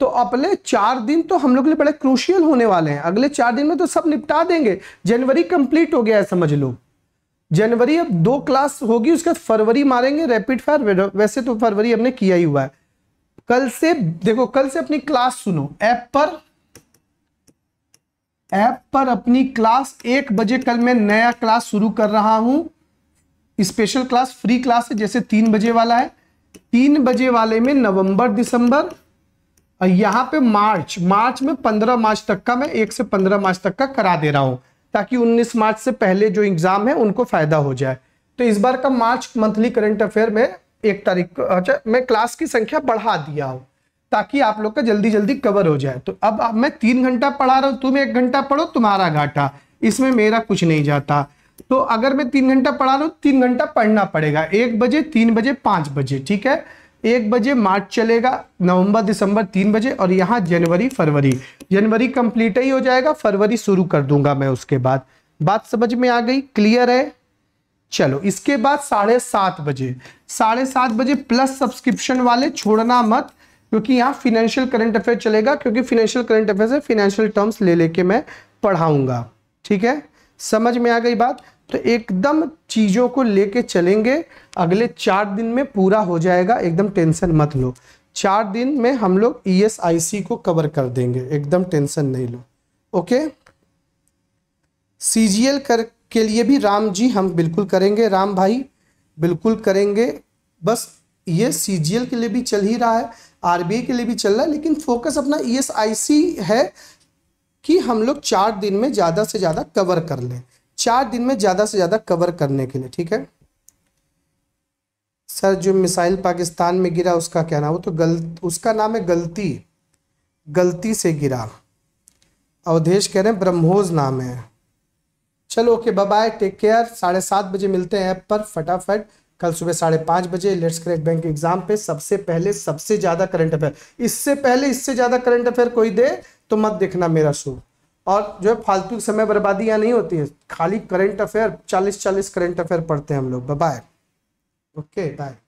तो अगले चार दिन तो हम लोग के लिए बड़े क्रूशियल होने वाले हैं अगले चार दिन में तो सब निपटा देंगे जनवरी कंप्लीट हो गया है समझ लो जनवरी अब दो क्लास होगी उसके बाद फरवरी मारेंगे रैपिड फायर वैसे तो फरवरी हमने किया ही हुआ है कल से देखो कल से अपनी क्लास सुनो ऐप पर ऐप पर अपनी क्लास एक बजे कल मैं नया क्लास शुरू कर रहा हूं स्पेशल क्लास फ्री क्लास है जैसे तीन बजे वाला है तीन बजे वाले में नवंबर दिसंबर यहाँ पे मार्च मार्च में 15 मार्च तक का मैं एक से 15 मार्च तक का करा दे रहा हूँ ताकि 19 मार्च से पहले जो एग्जाम है उनको फायदा हो जाए तो इस बार का मार्च मंथली करंट अफेयर में एक तारीख अच्छा मैं क्लास की संख्या बढ़ा दिया हूँ ताकि आप लोग का जल्दी जल्दी कवर हो जाए तो अब मैं तीन घंटा पढ़ा रहा हूँ तुम एक घंटा पढ़ो तुम्हारा घाटा इसमें मेरा कुछ नहीं जाता तो अगर मैं तीन घंटा पढ़ा रहा हूँ तीन घंटा पढ़ना पड़ेगा एक बजे तीन बजे पांच बजे ठीक है एक बजे मार्च चलेगा नवंबर दिसंबर तीन बजे और यहाँ जनवरी फरवरी जनवरी कंप्लीट ही हो जाएगा फरवरी शुरू कर दूंगा मैं उसके बाद बात समझ में आ गई क्लियर है चलो इसके बाद साढ़े सात बजे साढ़े सात बजे प्लस सब्सक्रिप्शन वाले छोड़ना मत क्योंकि यहाँ फिनेंशियल करंट अफेयर चलेगा क्योंकि फिनेंशियल करंट अफेयर से फिनेंशियल टर्म्स ले लेके मैं पढ़ाऊंगा ठीक है समझ में आ गई बात तो एकदम चीज़ों को लेके चलेंगे अगले चार दिन में पूरा हो जाएगा एकदम टेंशन मत लो चार दिन में हम लोग ई e को कवर कर देंगे एकदम टेंशन नहीं लो ओके सी कर के लिए भी राम जी हम बिल्कुल करेंगे राम भाई बिल्कुल करेंगे बस ये सी के लिए भी चल ही रहा है आरबीआई के लिए भी चल रहा है लेकिन फोकस अपना ई e है कि हम लोग चार दिन में ज़्यादा से ज़्यादा कवर कर लें चार दिन में ज़्यादा से ज़्यादा कवर करने के लिए ठीक है सर जो मिसाइल पाकिस्तान में गिरा उसका क्या नाम वो तो गल उसका नाम है गलती गलती से गिरा अवधेश कह रहे हैं ब्रह्मोज नाम है चलो ओके बाय टेक केयर साढ़े सात बजे मिलते हैं ऐप पर फटाफट कल सुबह साढ़े पाँच बजे लेट्स करेक्ट बैंक एग्जाम पे सबसे पहले सबसे ज़्यादा करंट अफेयर इससे पहले इससे ज़्यादा करंट अफेयर कोई दे तो मत देखना मेरा शो और जो है फालतू समय बर्बादी या नहीं होती है खाली करंट अफेयर चालीस चालीस करंट अफेयर पढ़ते हैं हम लोग बाय ओके बाय